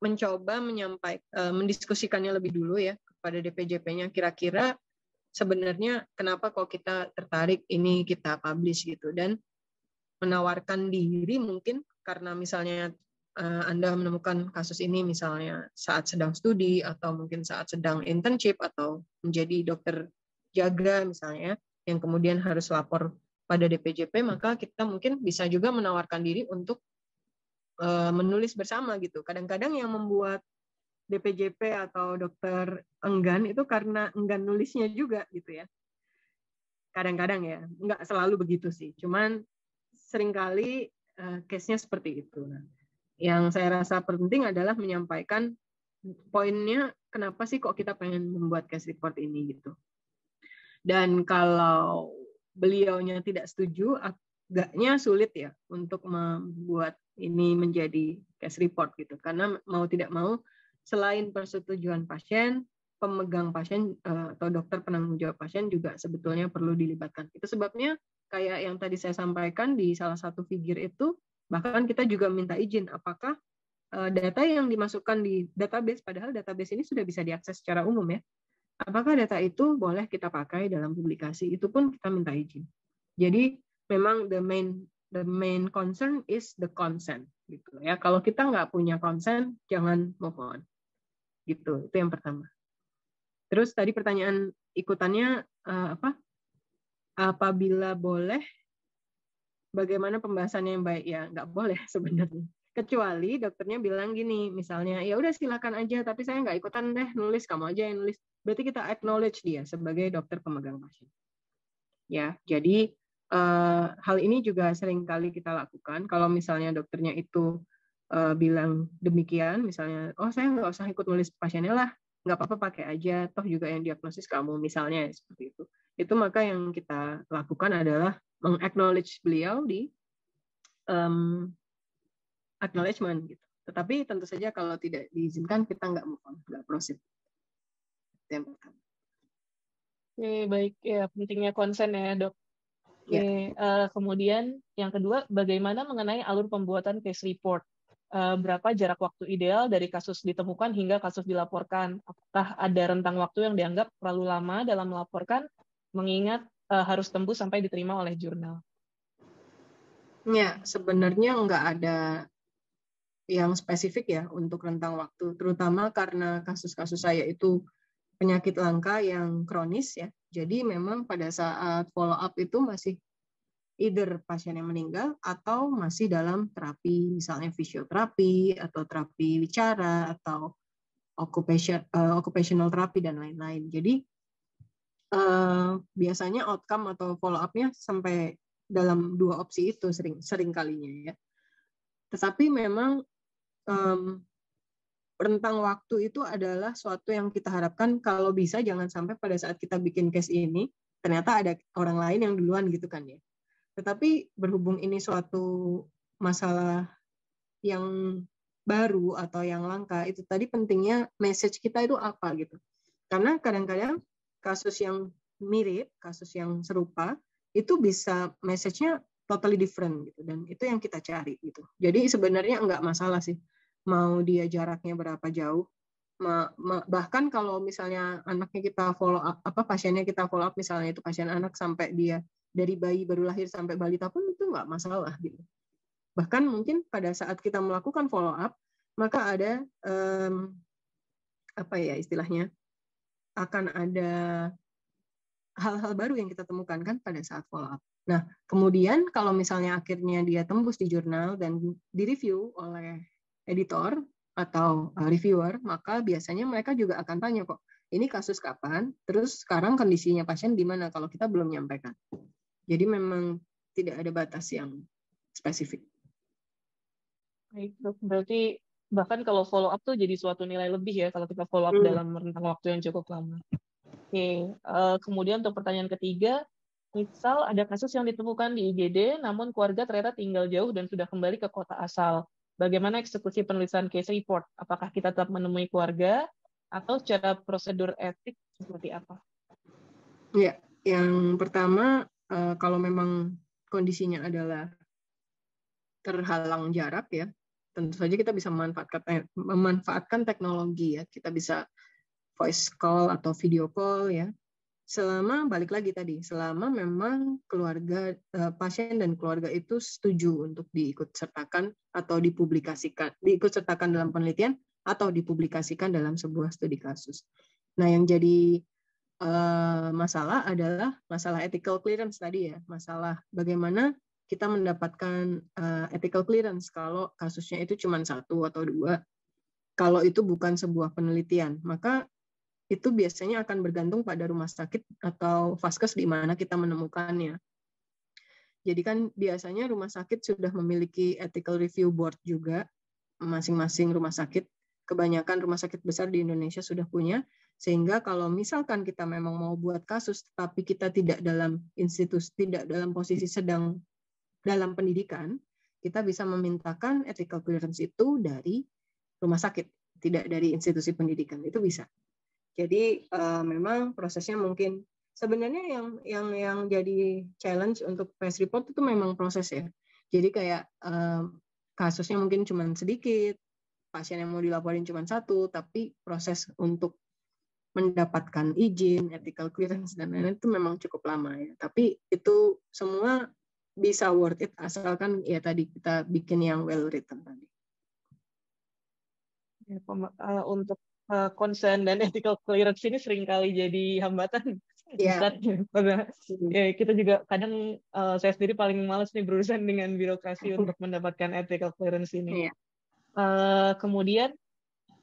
mencoba menyampaikan, uh, e, mendiskusikannya lebih dulu ya kepada DPJP-nya kira-kira sebenarnya kenapa kok kita tertarik ini kita publish gitu dan menawarkan diri mungkin karena misalnya eh, Anda menemukan kasus ini misalnya saat sedang studi atau mungkin saat sedang internship atau menjadi dokter jaga misalnya yang kemudian harus lapor pada DPJP maka kita mungkin bisa juga menawarkan diri untuk eh, menulis bersama gitu. Kadang-kadang yang membuat DPJP atau dokter enggan itu karena enggan nulisnya juga gitu ya. Kadang-kadang ya, nggak selalu begitu sih. Cuman seringkali uh, case-nya seperti itu. Nah, yang saya rasa penting adalah menyampaikan poinnya kenapa sih kok kita pengen membuat case report ini gitu. Dan kalau beliaunya tidak setuju, agaknya sulit ya untuk membuat ini menjadi case report gitu. Karena mau tidak mau, selain persetujuan pasien, pemegang pasien eh, atau dokter penanggung jawab pasien juga sebetulnya perlu dilibatkan. Itu sebabnya kayak yang tadi saya sampaikan di salah satu figur itu bahkan kita juga minta izin apakah eh, data yang dimasukkan di database padahal database ini sudah bisa diakses secara umum ya apakah data itu boleh kita pakai dalam publikasi itu pun kita minta izin jadi memang the main the main concern is the consent gitu ya kalau kita nggak punya consent jangan move on gitu itu yang pertama terus tadi pertanyaan ikutannya eh, apa apabila boleh, bagaimana pembahasannya yang baik? Ya, nggak boleh sebenarnya. Kecuali dokternya bilang gini, misalnya, ya udah silakan aja, tapi saya nggak ikutan deh, nulis kamu aja yang nulis. Berarti kita acknowledge dia sebagai dokter pemegang pasien. Ya, jadi eh, hal ini juga sering kali kita lakukan. Kalau misalnya dokternya itu uh, bilang demikian, misalnya, oh saya nggak usah ikut nulis pasiennya lah, nggak apa-apa pakai aja, toh juga yang diagnosis kamu, misalnya seperti itu itu maka yang kita lakukan adalah mengacknowledge beliau di um, acknowledgement gitu. Tetapi tentu saja kalau tidak diizinkan kita nggak move on, nggak proceed. Oke, baik ya pentingnya konsen ya dok. Oke, yeah. Ya. uh, kemudian yang kedua bagaimana mengenai alur pembuatan case report? Uh, berapa jarak waktu ideal dari kasus ditemukan hingga kasus dilaporkan? Apakah ada rentang waktu yang dianggap terlalu lama dalam melaporkan mengingat uh, harus tembus sampai diterima oleh jurnal. Ya, sebenarnya nggak ada yang spesifik ya untuk rentang waktu, terutama karena kasus-kasus saya itu penyakit langka yang kronis ya. Jadi memang pada saat follow up itu masih either pasien yang meninggal atau masih dalam terapi, misalnya fisioterapi atau terapi bicara atau eh, occupational occupational therapy dan lain-lain. Jadi Eh, biasanya outcome atau follow up-nya sampai dalam dua opsi itu sering sering kalinya ya. Tetapi memang um, rentang waktu itu adalah suatu yang kita harapkan kalau bisa jangan sampai pada saat kita bikin case ini ternyata ada orang lain yang duluan gitu kan ya. Tetapi berhubung ini suatu masalah yang baru atau yang langka itu tadi pentingnya message kita itu apa gitu. Karena kadang-kadang kasus yang mirip, kasus yang serupa, itu bisa message-nya totally different gitu dan itu yang kita cari gitu. Jadi sebenarnya nggak masalah sih mau dia jaraknya berapa jauh. bahkan kalau misalnya anaknya kita follow up apa pasiennya kita follow up misalnya itu pasien anak sampai dia dari bayi baru lahir sampai balita pun itu nggak masalah gitu. Bahkan mungkin pada saat kita melakukan follow up maka ada um, apa ya istilahnya akan ada hal-hal baru yang kita temukan kan pada saat follow up. Nah, kemudian kalau misalnya akhirnya dia tembus di jurnal dan direview oleh editor atau uh, reviewer, maka biasanya mereka juga akan tanya kok, ini kasus kapan, terus sekarang kondisinya pasien di mana kalau kita belum nyampaikan. Jadi memang tidak ada batas yang spesifik. Baik, Berarti bahkan kalau follow up tuh jadi suatu nilai lebih ya kalau kita follow up hmm. dalam rentang waktu yang cukup lama. Oke, okay. uh, eh, kemudian untuk pertanyaan ketiga, misal ada kasus yang ditemukan di IGD, namun keluarga ternyata tinggal jauh dan sudah kembali ke kota asal. Bagaimana eksekusi penulisan case report? Apakah kita tetap menemui keluarga atau secara prosedur etik seperti apa? Ya, yang pertama eh, kalau memang kondisinya adalah terhalang jarak ya tentu saja kita bisa memanfaatkan eh, memanfaatkan teknologi ya kita bisa voice call atau video call ya selama balik lagi tadi selama memang keluarga eh, pasien dan keluarga itu setuju untuk diikut sertakan atau dipublikasikan diikut sertakan dalam penelitian atau dipublikasikan dalam sebuah studi kasus. Nah, yang jadi eh, masalah adalah masalah ethical clearance tadi ya, masalah bagaimana kita mendapatkan uh, ethical clearance kalau kasusnya itu cuma satu atau dua. Kalau itu bukan sebuah penelitian, maka itu biasanya akan bergantung pada rumah sakit atau vaskes di mana kita menemukannya. Jadi kan biasanya rumah sakit sudah memiliki ethical review board juga masing-masing rumah sakit. Kebanyakan rumah sakit besar di Indonesia sudah punya sehingga kalau misalkan kita memang mau buat kasus tapi kita tidak dalam institusi tidak dalam posisi sedang dalam pendidikan, kita bisa memintakan ethical clearance itu dari rumah sakit, tidak dari institusi pendidikan. Itu bisa. Jadi uh, memang prosesnya mungkin sebenarnya yang yang yang jadi challenge untuk press report itu memang proses ya. Jadi kayak um, kasusnya mungkin cuma sedikit, pasien yang mau dilaporin cuma satu, tapi proses untuk mendapatkan izin, ethical clearance dan lain-lain itu memang cukup lama ya. Tapi itu semua bisa worth it asalkan ya tadi kita bikin yang well written tadi. Ya, eh, untuk eh, concern dan ethical clearance ini sering kali jadi hambatan. Yeah. Hmm. ya, kita juga kadang uh, saya sendiri paling males nih berurusan dengan birokrasi hmm. untuk mendapatkan ethical clearance ini. Yeah. Iya. Uh, kemudian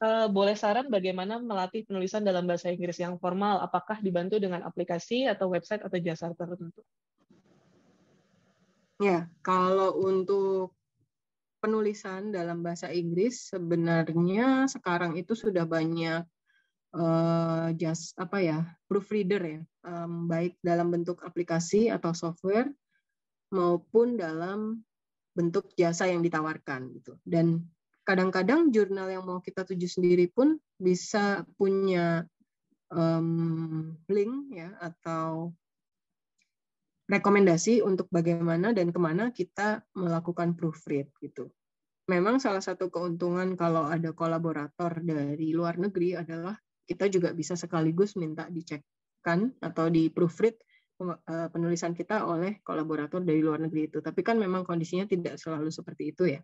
uh, boleh saran bagaimana melatih penulisan dalam bahasa Inggris yang formal? Apakah dibantu dengan aplikasi atau website atau jasa tertentu? Ya, kalau untuk penulisan dalam bahasa Inggris sebenarnya sekarang itu sudah banyak uh, eh, just apa ya proofreader ya um, baik dalam bentuk aplikasi atau software maupun dalam bentuk jasa yang ditawarkan gitu dan kadang-kadang jurnal yang mau kita tuju sendiri pun bisa punya um, link ya atau rekomendasi untuk bagaimana dan kemana kita melakukan proofread gitu. Memang salah satu keuntungan kalau ada kolaborator dari luar negeri adalah kita juga bisa sekaligus minta dicekkan atau di proofread eh, penulisan kita oleh kolaborator dari luar negeri itu. Tapi kan memang kondisinya tidak selalu seperti itu ya.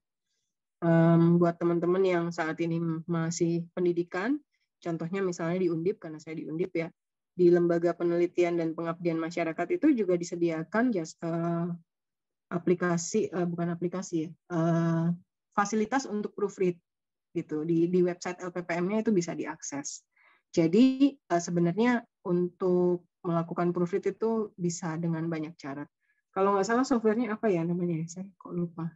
Um, buat teman-teman yang saat ini masih pendidikan, contohnya misalnya di Undip karena saya di Undip ya, di lembaga penelitian dan pengabdian masyarakat itu juga disediakan just, uh, eh, aplikasi uh, bukan aplikasi ya uh, fasilitas untuk proofread gitu di di website LPPM-nya itu bisa diakses. Jadi uh, sebenarnya untuk melakukan proofread itu bisa dengan banyak cara. Kalau nggak salah softwarenya apa ya namanya? Ya? Saya kok lupa.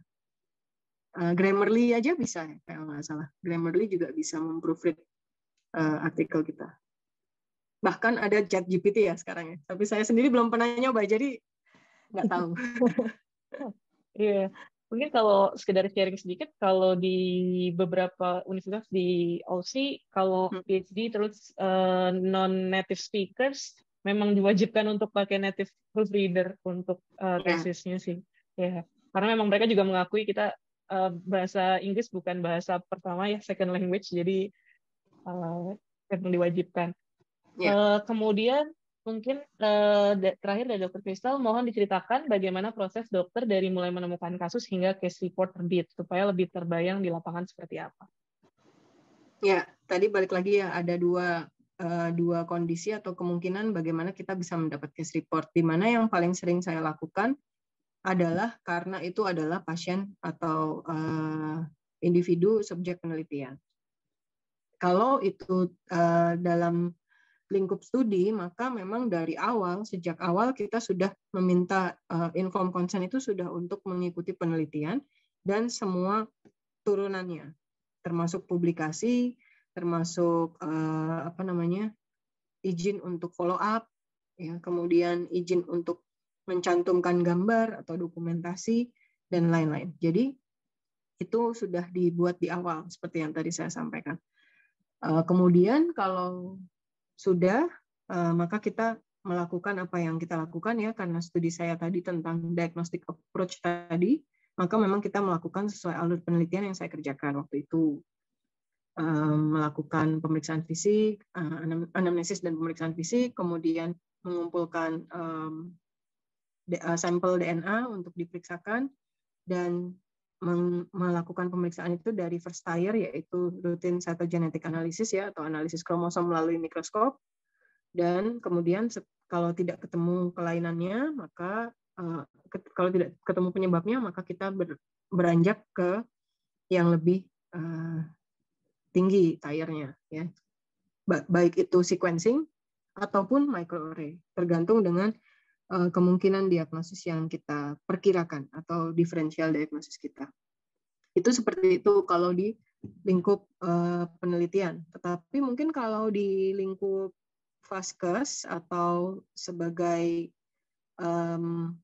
Uh, Grammarly aja bisa ya, kalau nggak salah. Grammarly juga bisa memproofread uh, artikel kita bahkan ada chat GPT ya sekarang ya tapi saya sendiri belum pernah nyoba jadi nggak tahu iya yeah. mungkin kalau sekedar sharing sedikit kalau di beberapa universitas di OC, kalau hmm. PhD terus uh, eh, non native speakers memang diwajibkan untuk pakai native proofreader reader untuk uh, tesisnya yeah. sih ya yeah. karena memang mereka juga mengakui kita uh, bahasa Inggris bukan bahasa pertama ya second language jadi uh, memang diwajibkan Yeah. Iya. Uh, kemudian mungkin uh, terakhir dari Dokter Kristal, mohon diceritakan bagaimana proses dokter dari mulai menemukan kasus hingga case report terbit supaya lebih terbayang di lapangan seperti apa. Ya, tadi balik lagi ya ada dua eh, dua kondisi atau kemungkinan bagaimana kita bisa mendapat case report. Di mana yang paling sering saya lakukan adalah karena itu adalah pasien atau eh, individu subjek penelitian. Kalau itu dalam lingkup studi, maka memang dari awal, sejak awal kita sudah meminta uh, inform consent itu sudah untuk mengikuti penelitian dan semua turunannya, termasuk publikasi, termasuk uh, apa namanya izin untuk follow up, ya kemudian izin untuk mencantumkan gambar atau dokumentasi dan lain-lain. Jadi itu sudah dibuat di awal seperti yang tadi saya sampaikan. Eh, kemudian kalau sudah eh, maka kita melakukan apa yang kita lakukan ya karena studi saya tadi tentang diagnostic approach tadi maka memang kita melakukan sesuai alur penelitian yang saya kerjakan waktu itu eh, melakukan pemeriksaan fisik, eh, anamnesis dan pemeriksaan fisik, kemudian mengumpulkan sampel DNA untuk diperiksakan dan melakukan pemeriksaan itu dari first tier yaitu rutin cytogenetic analysis ya atau analisis kromosom melalui mikroskop dan kemudian kalau tidak ketemu kelainannya maka eh, kalau tidak ketemu penyebabnya maka kita beranjak ke yang lebih eh, tinggi tire-nya ya baik itu sequencing ataupun microarray tergantung dengan Eh, kemungkinan diagnosis yang kita perkirakan atau diferensial diagnosis kita. Itu seperti itu kalau di lingkup eh, penelitian. Tetapi mungkin kalau di lingkup vaskes atau sebagai um,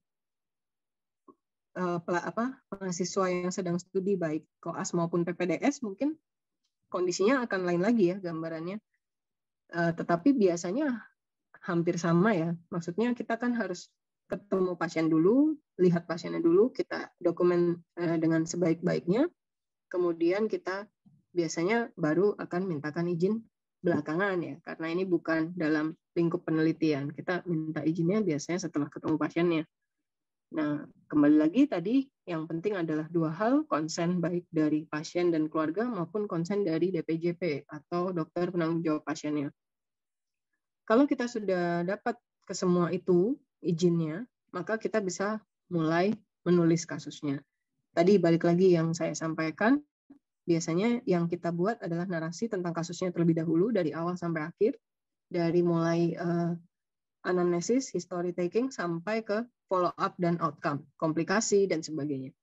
apa mahasiswa yang sedang studi baik koas maupun PPDS mungkin kondisinya akan lain lagi ya gambarannya. Uh, tetapi biasanya hampir sama ya. Maksudnya kita kan harus ketemu pasien dulu, lihat pasiennya dulu, kita dokumen eh, dengan sebaik-baiknya. Kemudian kita biasanya baru akan mintakan izin belakangan ya, karena ini bukan dalam lingkup penelitian. Kita minta izinnya biasanya setelah ketemu pasiennya. Nah, kembali lagi tadi yang penting adalah dua hal, konsen baik dari pasien dan keluarga maupun konsen dari DPJP atau dokter penanggung jawab pasiennya. Kalau kita sudah dapat ke semua itu izinnya, maka kita bisa mulai menulis kasusnya. Tadi balik lagi yang saya sampaikan, biasanya yang kita buat adalah narasi tentang kasusnya terlebih dahulu dari awal sampai akhir, dari mulai uh, anamnesis, history taking sampai ke follow up dan outcome, komplikasi dan sebagainya.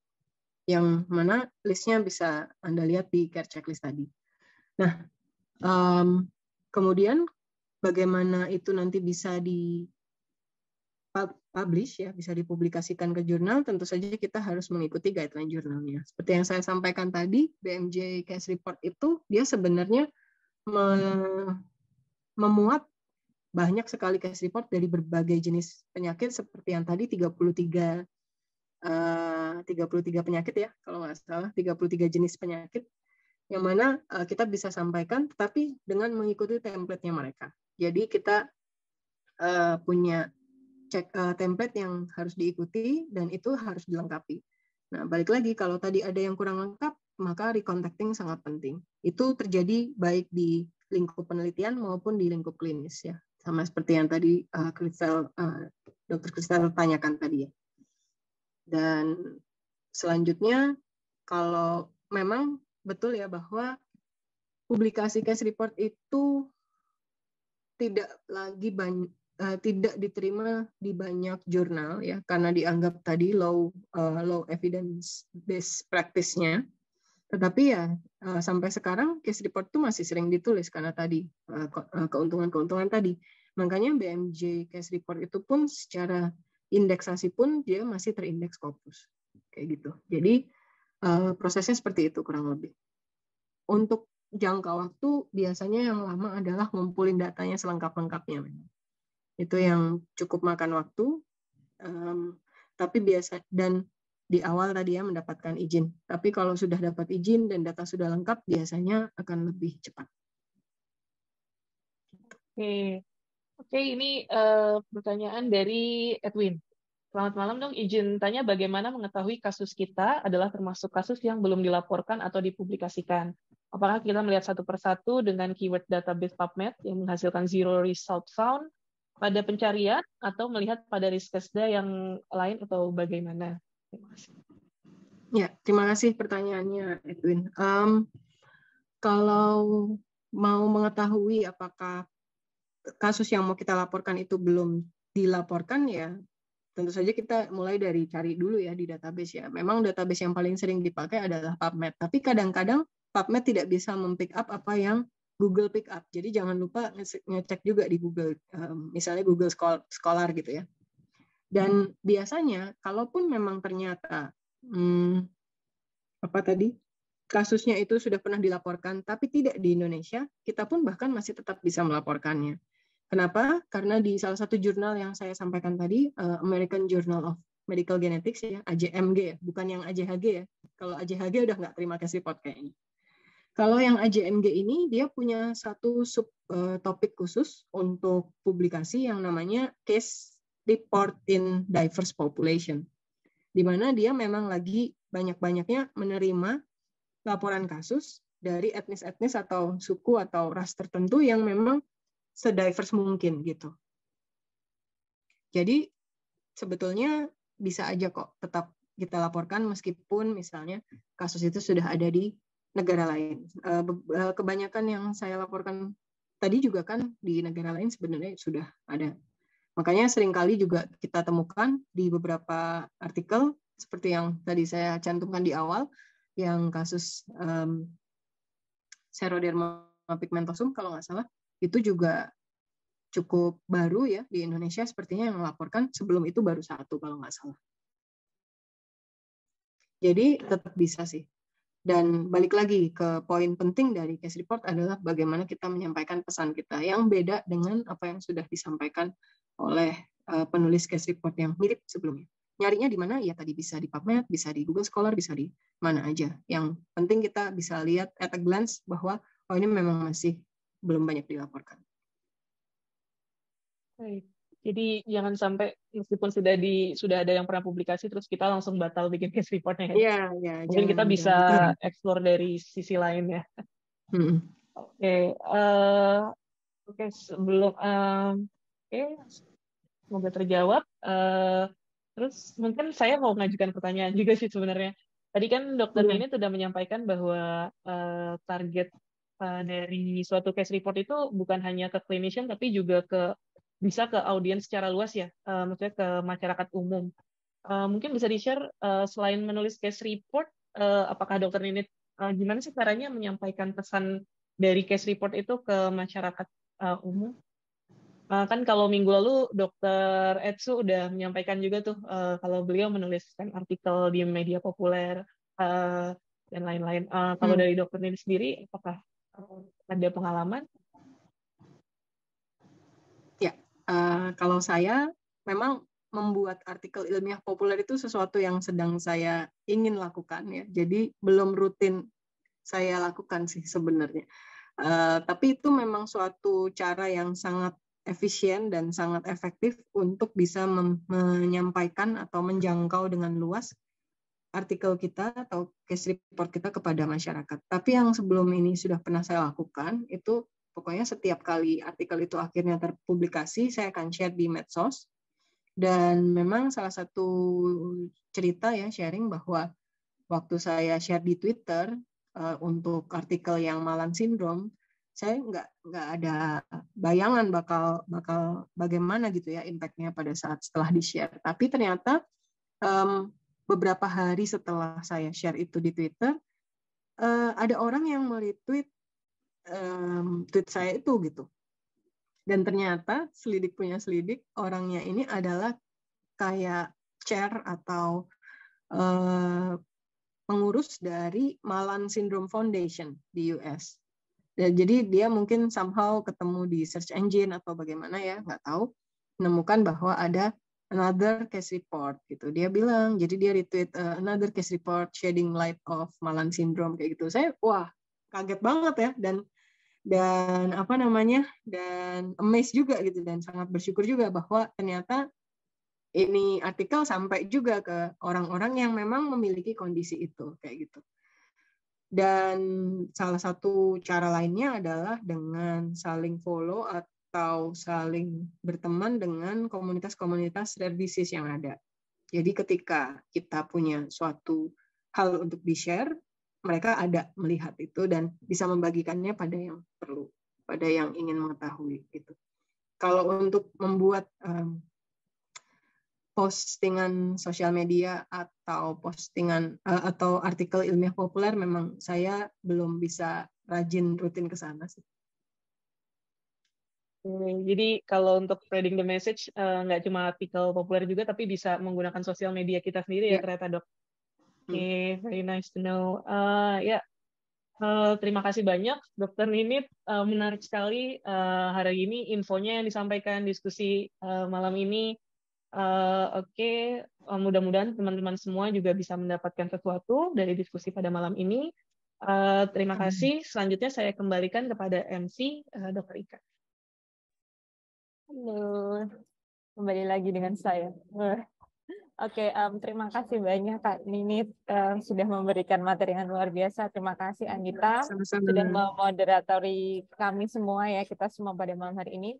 Yang mana listnya bisa Anda lihat di care checklist tadi. Nah, um, kemudian bagaimana itu nanti bisa di publish ya, bisa dipublikasikan ke jurnal, tentu saja kita harus mengikuti guideline jurnalnya. Seperti yang saya sampaikan tadi, BMJ case report itu dia sebenarnya me memuat banyak sekali case report dari berbagai jenis penyakit seperti yang tadi 33 33 eh, penyakit ya, kalau nggak salah 33 jenis penyakit yang mana eh, kita bisa sampaikan, tetapi dengan mengikuti template-nya mereka. Jadi kita uh, punya cek uh, template yang harus diikuti dan itu harus dilengkapi. Nah, balik lagi kalau tadi ada yang kurang lengkap, maka recontacting sangat penting. Itu terjadi baik di lingkup penelitian maupun di lingkup klinis ya. Sama seperti yang tadi uh, Kristal uh, Dr. Kristal tanyakan tadi ya. Dan selanjutnya kalau memang betul ya bahwa publikasi case report itu tidak lagi banyak eh, tidak diterima di banyak jurnal ya karena dianggap tadi low uh, eh, low evidence based practice-nya. Tetapi ya uh, sampai sekarang case report itu masih sering ditulis karena tadi uh, keuntungan-keuntungan tadi. Makanya BMJ case report itu pun secara indeksasi pun dia masih terindeks Scopus. Kayak gitu. Jadi uh, prosesnya seperti itu kurang lebih. Untuk jangka waktu biasanya yang lama adalah ngumpulin datanya selengkap-lengkapnya. Itu hmm. yang cukup makan waktu. Um, tapi biasa dan di awal tadi ya mendapatkan izin. Tapi kalau sudah dapat izin dan data sudah lengkap, biasanya akan lebih cepat. Oke, oke ini uh, pertanyaan dari Edwin. Selamat malam dong, izin tanya bagaimana mengetahui kasus kita adalah termasuk kasus yang belum dilaporkan atau dipublikasikan. Apakah kita melihat satu persatu dengan keyword database PubMed yang menghasilkan zero result sound pada pencarian atau melihat pada riskesda yang lain atau bagaimana? Terima kasih. Ya, terima kasih pertanyaannya Edwin. Um, kalau mau mengetahui apakah kasus yang mau kita laporkan itu belum dilaporkan ya tentu saja kita mulai dari cari dulu ya di database ya. Memang database yang paling sering dipakai adalah PubMed, tapi kadang-kadang PubMed tidak bisa mempick up apa yang Google pick up. Jadi jangan lupa ngecek juga di Google, ehm, misalnya Google Scholar gitu ya. Dan biasanya, kalaupun memang ternyata hmm, apa tadi kasusnya itu sudah pernah dilaporkan, tapi tidak di Indonesia, kita pun bahkan masih tetap bisa melaporkannya. Kenapa? Karena di salah satu jurnal yang saya sampaikan tadi, eh, American Journal of Medical Genetics ya, AJMG, ya, bukan yang AJHG ya. Kalau AJHG udah nggak terima kasih pot kayaknya. Kalau yang AJMG ini dia punya satu sub eh, topik khusus untuk publikasi yang namanya case report in diverse population. Di mana dia memang lagi banyak-banyaknya menerima laporan kasus dari etnis-etnis atau suku atau ras tertentu yang memang sedivers mungkin gitu. Jadi sebetulnya bisa aja kok tetap kita laporkan meskipun misalnya kasus itu sudah ada di negara lain. Eh, eh, kebanyakan yang saya laporkan tadi juga kan di negara lain sebenarnya sudah ada. Makanya seringkali juga kita temukan di beberapa artikel seperti yang tadi saya cantumkan di awal yang kasus um, seroderma pigmentosum kalau nggak salah itu juga cukup baru ya di Indonesia sepertinya yang melaporkan sebelum itu baru satu kalau nggak salah. Jadi tetap bisa sih dan balik lagi ke poin penting dari case report adalah bagaimana kita menyampaikan pesan kita yang beda dengan apa yang sudah disampaikan oleh eh, penulis case report yang mirip sebelumnya. Nyarinya di mana? Ya tadi bisa di PubMed, bisa di Google Scholar, bisa di mana aja. Yang penting kita bisa lihat at a glance bahwa oh ini memang masih belum banyak dilaporkan. Baik. Jadi jangan sampai meskipun sudah di sudah ada yang pernah publikasi terus kita langsung batal bikin case reportnya. Ya. Iya, yeah, iya. Yeah, Mungkin kita bisa jangan. explore dari sisi lain ya. Hmm. Oke, eh, oke sebelum uh, oke semoga terjawab. Uh, terus mungkin saya mau mengajukan pertanyaan juga sih sebenarnya. Tadi kan dokter hmm. ini sudah menyampaikan bahwa uh, target dari suatu case report itu bukan hanya ke clinician tapi juga ke bisa ke audiens secara luas ya, uh, maksudnya ke masyarakat umum. Uh, mungkin bisa di-share uh, selain menulis case report, uh, apakah dokter ini uh, gimana sih caranya menyampaikan pesan dari case report itu ke masyarakat uh, umum? Uh, kan kalau minggu lalu dokter Etsu udah menyampaikan juga tuh uh, kalau beliau menuliskan artikel di media populer uh, dan lain-lain. Uh, kalau hmm. dari dokter ini sendiri, apakah ada pengalaman Eh, kalau saya memang membuat artikel ilmiah populer itu sesuatu yang sedang saya ingin lakukan ya. Jadi belum rutin saya lakukan sih sebenarnya. Uh, tapi itu memang suatu cara yang sangat efisien dan sangat efektif untuk bisa menyampaikan atau menjangkau dengan luas artikel kita atau case report kita kepada masyarakat. Tapi yang sebelum ini sudah pernah saya lakukan itu Pokoknya setiap kali artikel itu akhirnya terpublikasi, saya akan share di medsos. Dan memang salah satu cerita ya sharing bahwa waktu saya share di Twitter uh, untuk artikel yang Malan sindrom saya nggak nggak ada bayangan bakal bakal bagaimana gitu ya impactnya pada saat setelah di share. Tapi ternyata um, beberapa hari setelah saya share itu di Twitter, uh, ada orang yang meretweet um, tweet saya itu gitu. Dan ternyata selidik punya selidik orangnya ini adalah kayak chair atau uh, pengurus dari Malan Syndrome Foundation di US. Dan ya, jadi dia mungkin somehow ketemu di search engine atau bagaimana ya nggak tahu menemukan bahwa ada another case report gitu. Dia bilang, jadi dia retweet uh, another case report shedding light of Malan syndrome kayak gitu. Saya wah kaget banget ya dan dan apa namanya dan amazed juga gitu dan sangat bersyukur juga bahwa ternyata ini artikel sampai juga ke orang-orang yang memang memiliki kondisi itu kayak gitu dan salah satu cara lainnya adalah dengan saling follow atau saling berteman dengan komunitas-komunitas rare disease yang ada jadi ketika kita punya suatu hal untuk di share mereka ada melihat itu dan bisa membagikannya pada yang perlu, pada yang ingin mengetahui itu. Kalau untuk membuat um, postingan sosial media atau postingan uh, atau artikel ilmiah populer memang saya belum bisa rajin rutin ke sana sih. Hmm, jadi kalau untuk spreading the message e, nggak cuma artikel populer juga, tapi bisa menggunakan sosial media kita sendiri ya, ya ternyata dok. Hmm. okay, very nice to know. Uh, ya, yeah. uh, terima kasih banyak, Dokter Ninit. Uh, menarik sekali uh, hari ini infonya yang disampaikan diskusi uh, malam ini. Uh, Oke, okay. uh, mudah-mudahan teman-teman semua juga bisa mendapatkan sesuatu dari diskusi pada malam ini. Uh, terima hmm. kasih. Selanjutnya saya kembalikan kepada MC uh, Dr. Ika. Halo, kembali lagi dengan saya. Oke, okay, um, terima kasih banyak Kak Nini um, sudah memberikan materi yang luar biasa. Terima kasih iya, Anita sudah memoderatori kami semua ya, kita semua pada malam hari ini.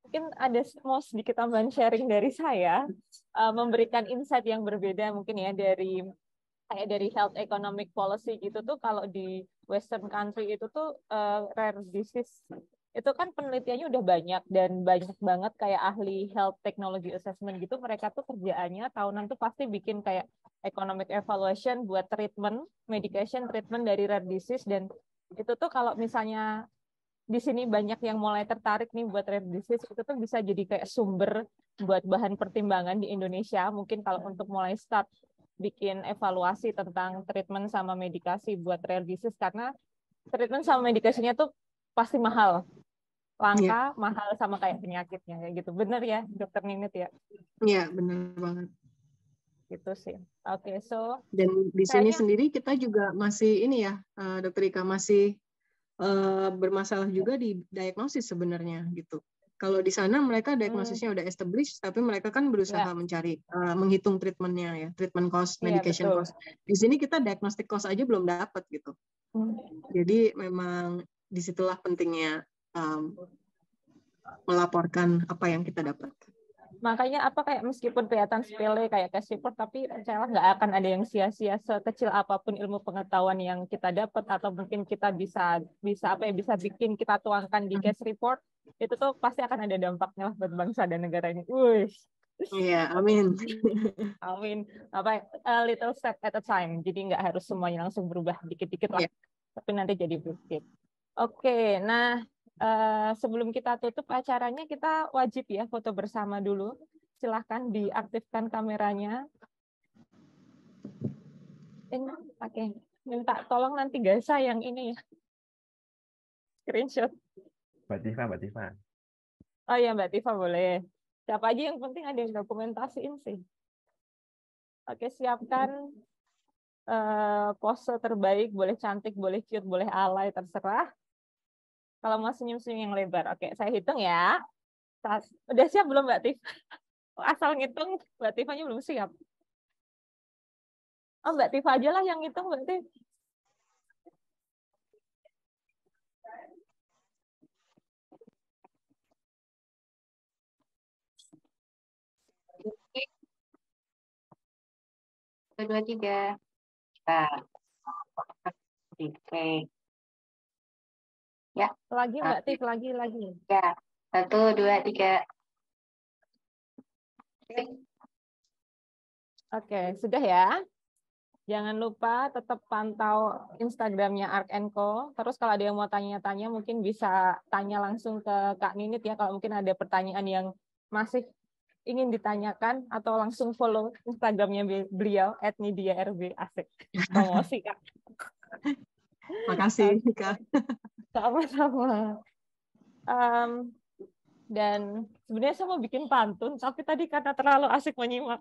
Mungkin ada mau sedikit tambahan sharing dari saya, uh, memberikan insight yang berbeda mungkin ya dari kayak dari health economic policy gitu tuh kalau di western country itu tuh uh, rare disease itu kan penelitiannya udah banyak dan banyak banget kayak ahli health technology assessment gitu mereka tuh kerjaannya tahunan tuh pasti bikin kayak economic evaluation buat treatment medication treatment dari rare disease dan itu tuh kalau misalnya di sini banyak yang mulai tertarik nih buat rare disease itu tuh bisa jadi kayak sumber buat bahan pertimbangan di Indonesia mungkin kalau untuk mulai start bikin evaluasi tentang treatment sama medikasi buat rare disease karena treatment sama medikasinya tuh pasti mahal Iya. langka, yeah. mahal sama kayak penyakitnya ya gitu. benar ya, dokter Ninit ya? Iya, yeah, bener banget. Gitu sih. Oke, okay, so dan di sini kayaknya... sendiri kita juga masih ini ya, eh, dokter Ika masih uh, bermasalah juga di diagnosis sebenarnya gitu. Kalau di sana mereka diagnosisnya hmm. udah established, tapi mereka kan berusaha yeah. mencari, uh, menghitung treatmentnya ya, treatment cost, iya, medication yeah, cost. Di sini kita diagnostik cost aja belum dapat gitu. Hmm. Jadi memang disitulah pentingnya um, melaporkan apa yang kita dapat. Makanya apa kayak meskipun kelihatan sepele kayak tes report, tapi saya nggak akan ada yang sia-sia sekecil apapun ilmu pengetahuan yang kita dapat atau mungkin kita bisa bisa apa ya bisa bikin kita tuangkan di case report itu tuh pasti akan ada dampaknya lah buat bangsa dan negara ini. Wih. Iya, yeah, amin. amin. Apa a little step at a time. Jadi nggak harus semuanya langsung berubah dikit-dikit lah. Yeah. Tapi nanti jadi bukit. Oke, okay, nah Eh, sebelum kita tutup acaranya, kita wajib ya foto bersama dulu. Silahkan diaktifkan kameranya. Ini eh, pakai minta tolong nanti guys sayang ini ya. Screenshot. Mbak Tifa, Mbak Tifa. Oh iya Mbak Tifa boleh. Siapa aja yang penting ada yang dokumentasiin sih. Oke, siapkan uh, pose terbaik, boleh cantik, boleh cute, boleh alay, terserah. Kalau mau senyum-senyum yang lebar. Oke, saya hitung ya. Udah siap belum Mbak Tiff? Oh, asal ngitung, Mbak Tiffanya belum siap. Oh, Mbak Tiff aja lah yang ngitung, Mbak Tiff. dua tiga. Nah, oke. Ya. Lagi Mbak tif lagi lagi. Ya. Satu, dua, tiga. Oke, sudah ya. Jangan lupa tetap pantau Instagramnya Ark Co. Terus kalau ada yang mau tanya-tanya, mungkin bisa tanya langsung ke Kak Ninit ya. Kalau mungkin ada pertanyaan yang masih ingin ditanyakan atau langsung follow Instagramnya beliau @nidiarb asik promosi kak. Makasih, Mika. Sama-sama. Um, dan sebenarnya saya mau bikin pantun, tapi tadi karena terlalu asik menyimak,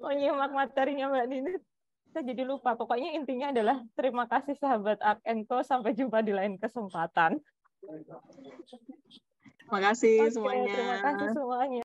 menyimak materinya Mbak Nini, saya jadi lupa. Pokoknya intinya adalah terima kasih sahabat Co. sampai jumpa di lain kesempatan. Terima kasih okay, semuanya. Terima kasih semuanya.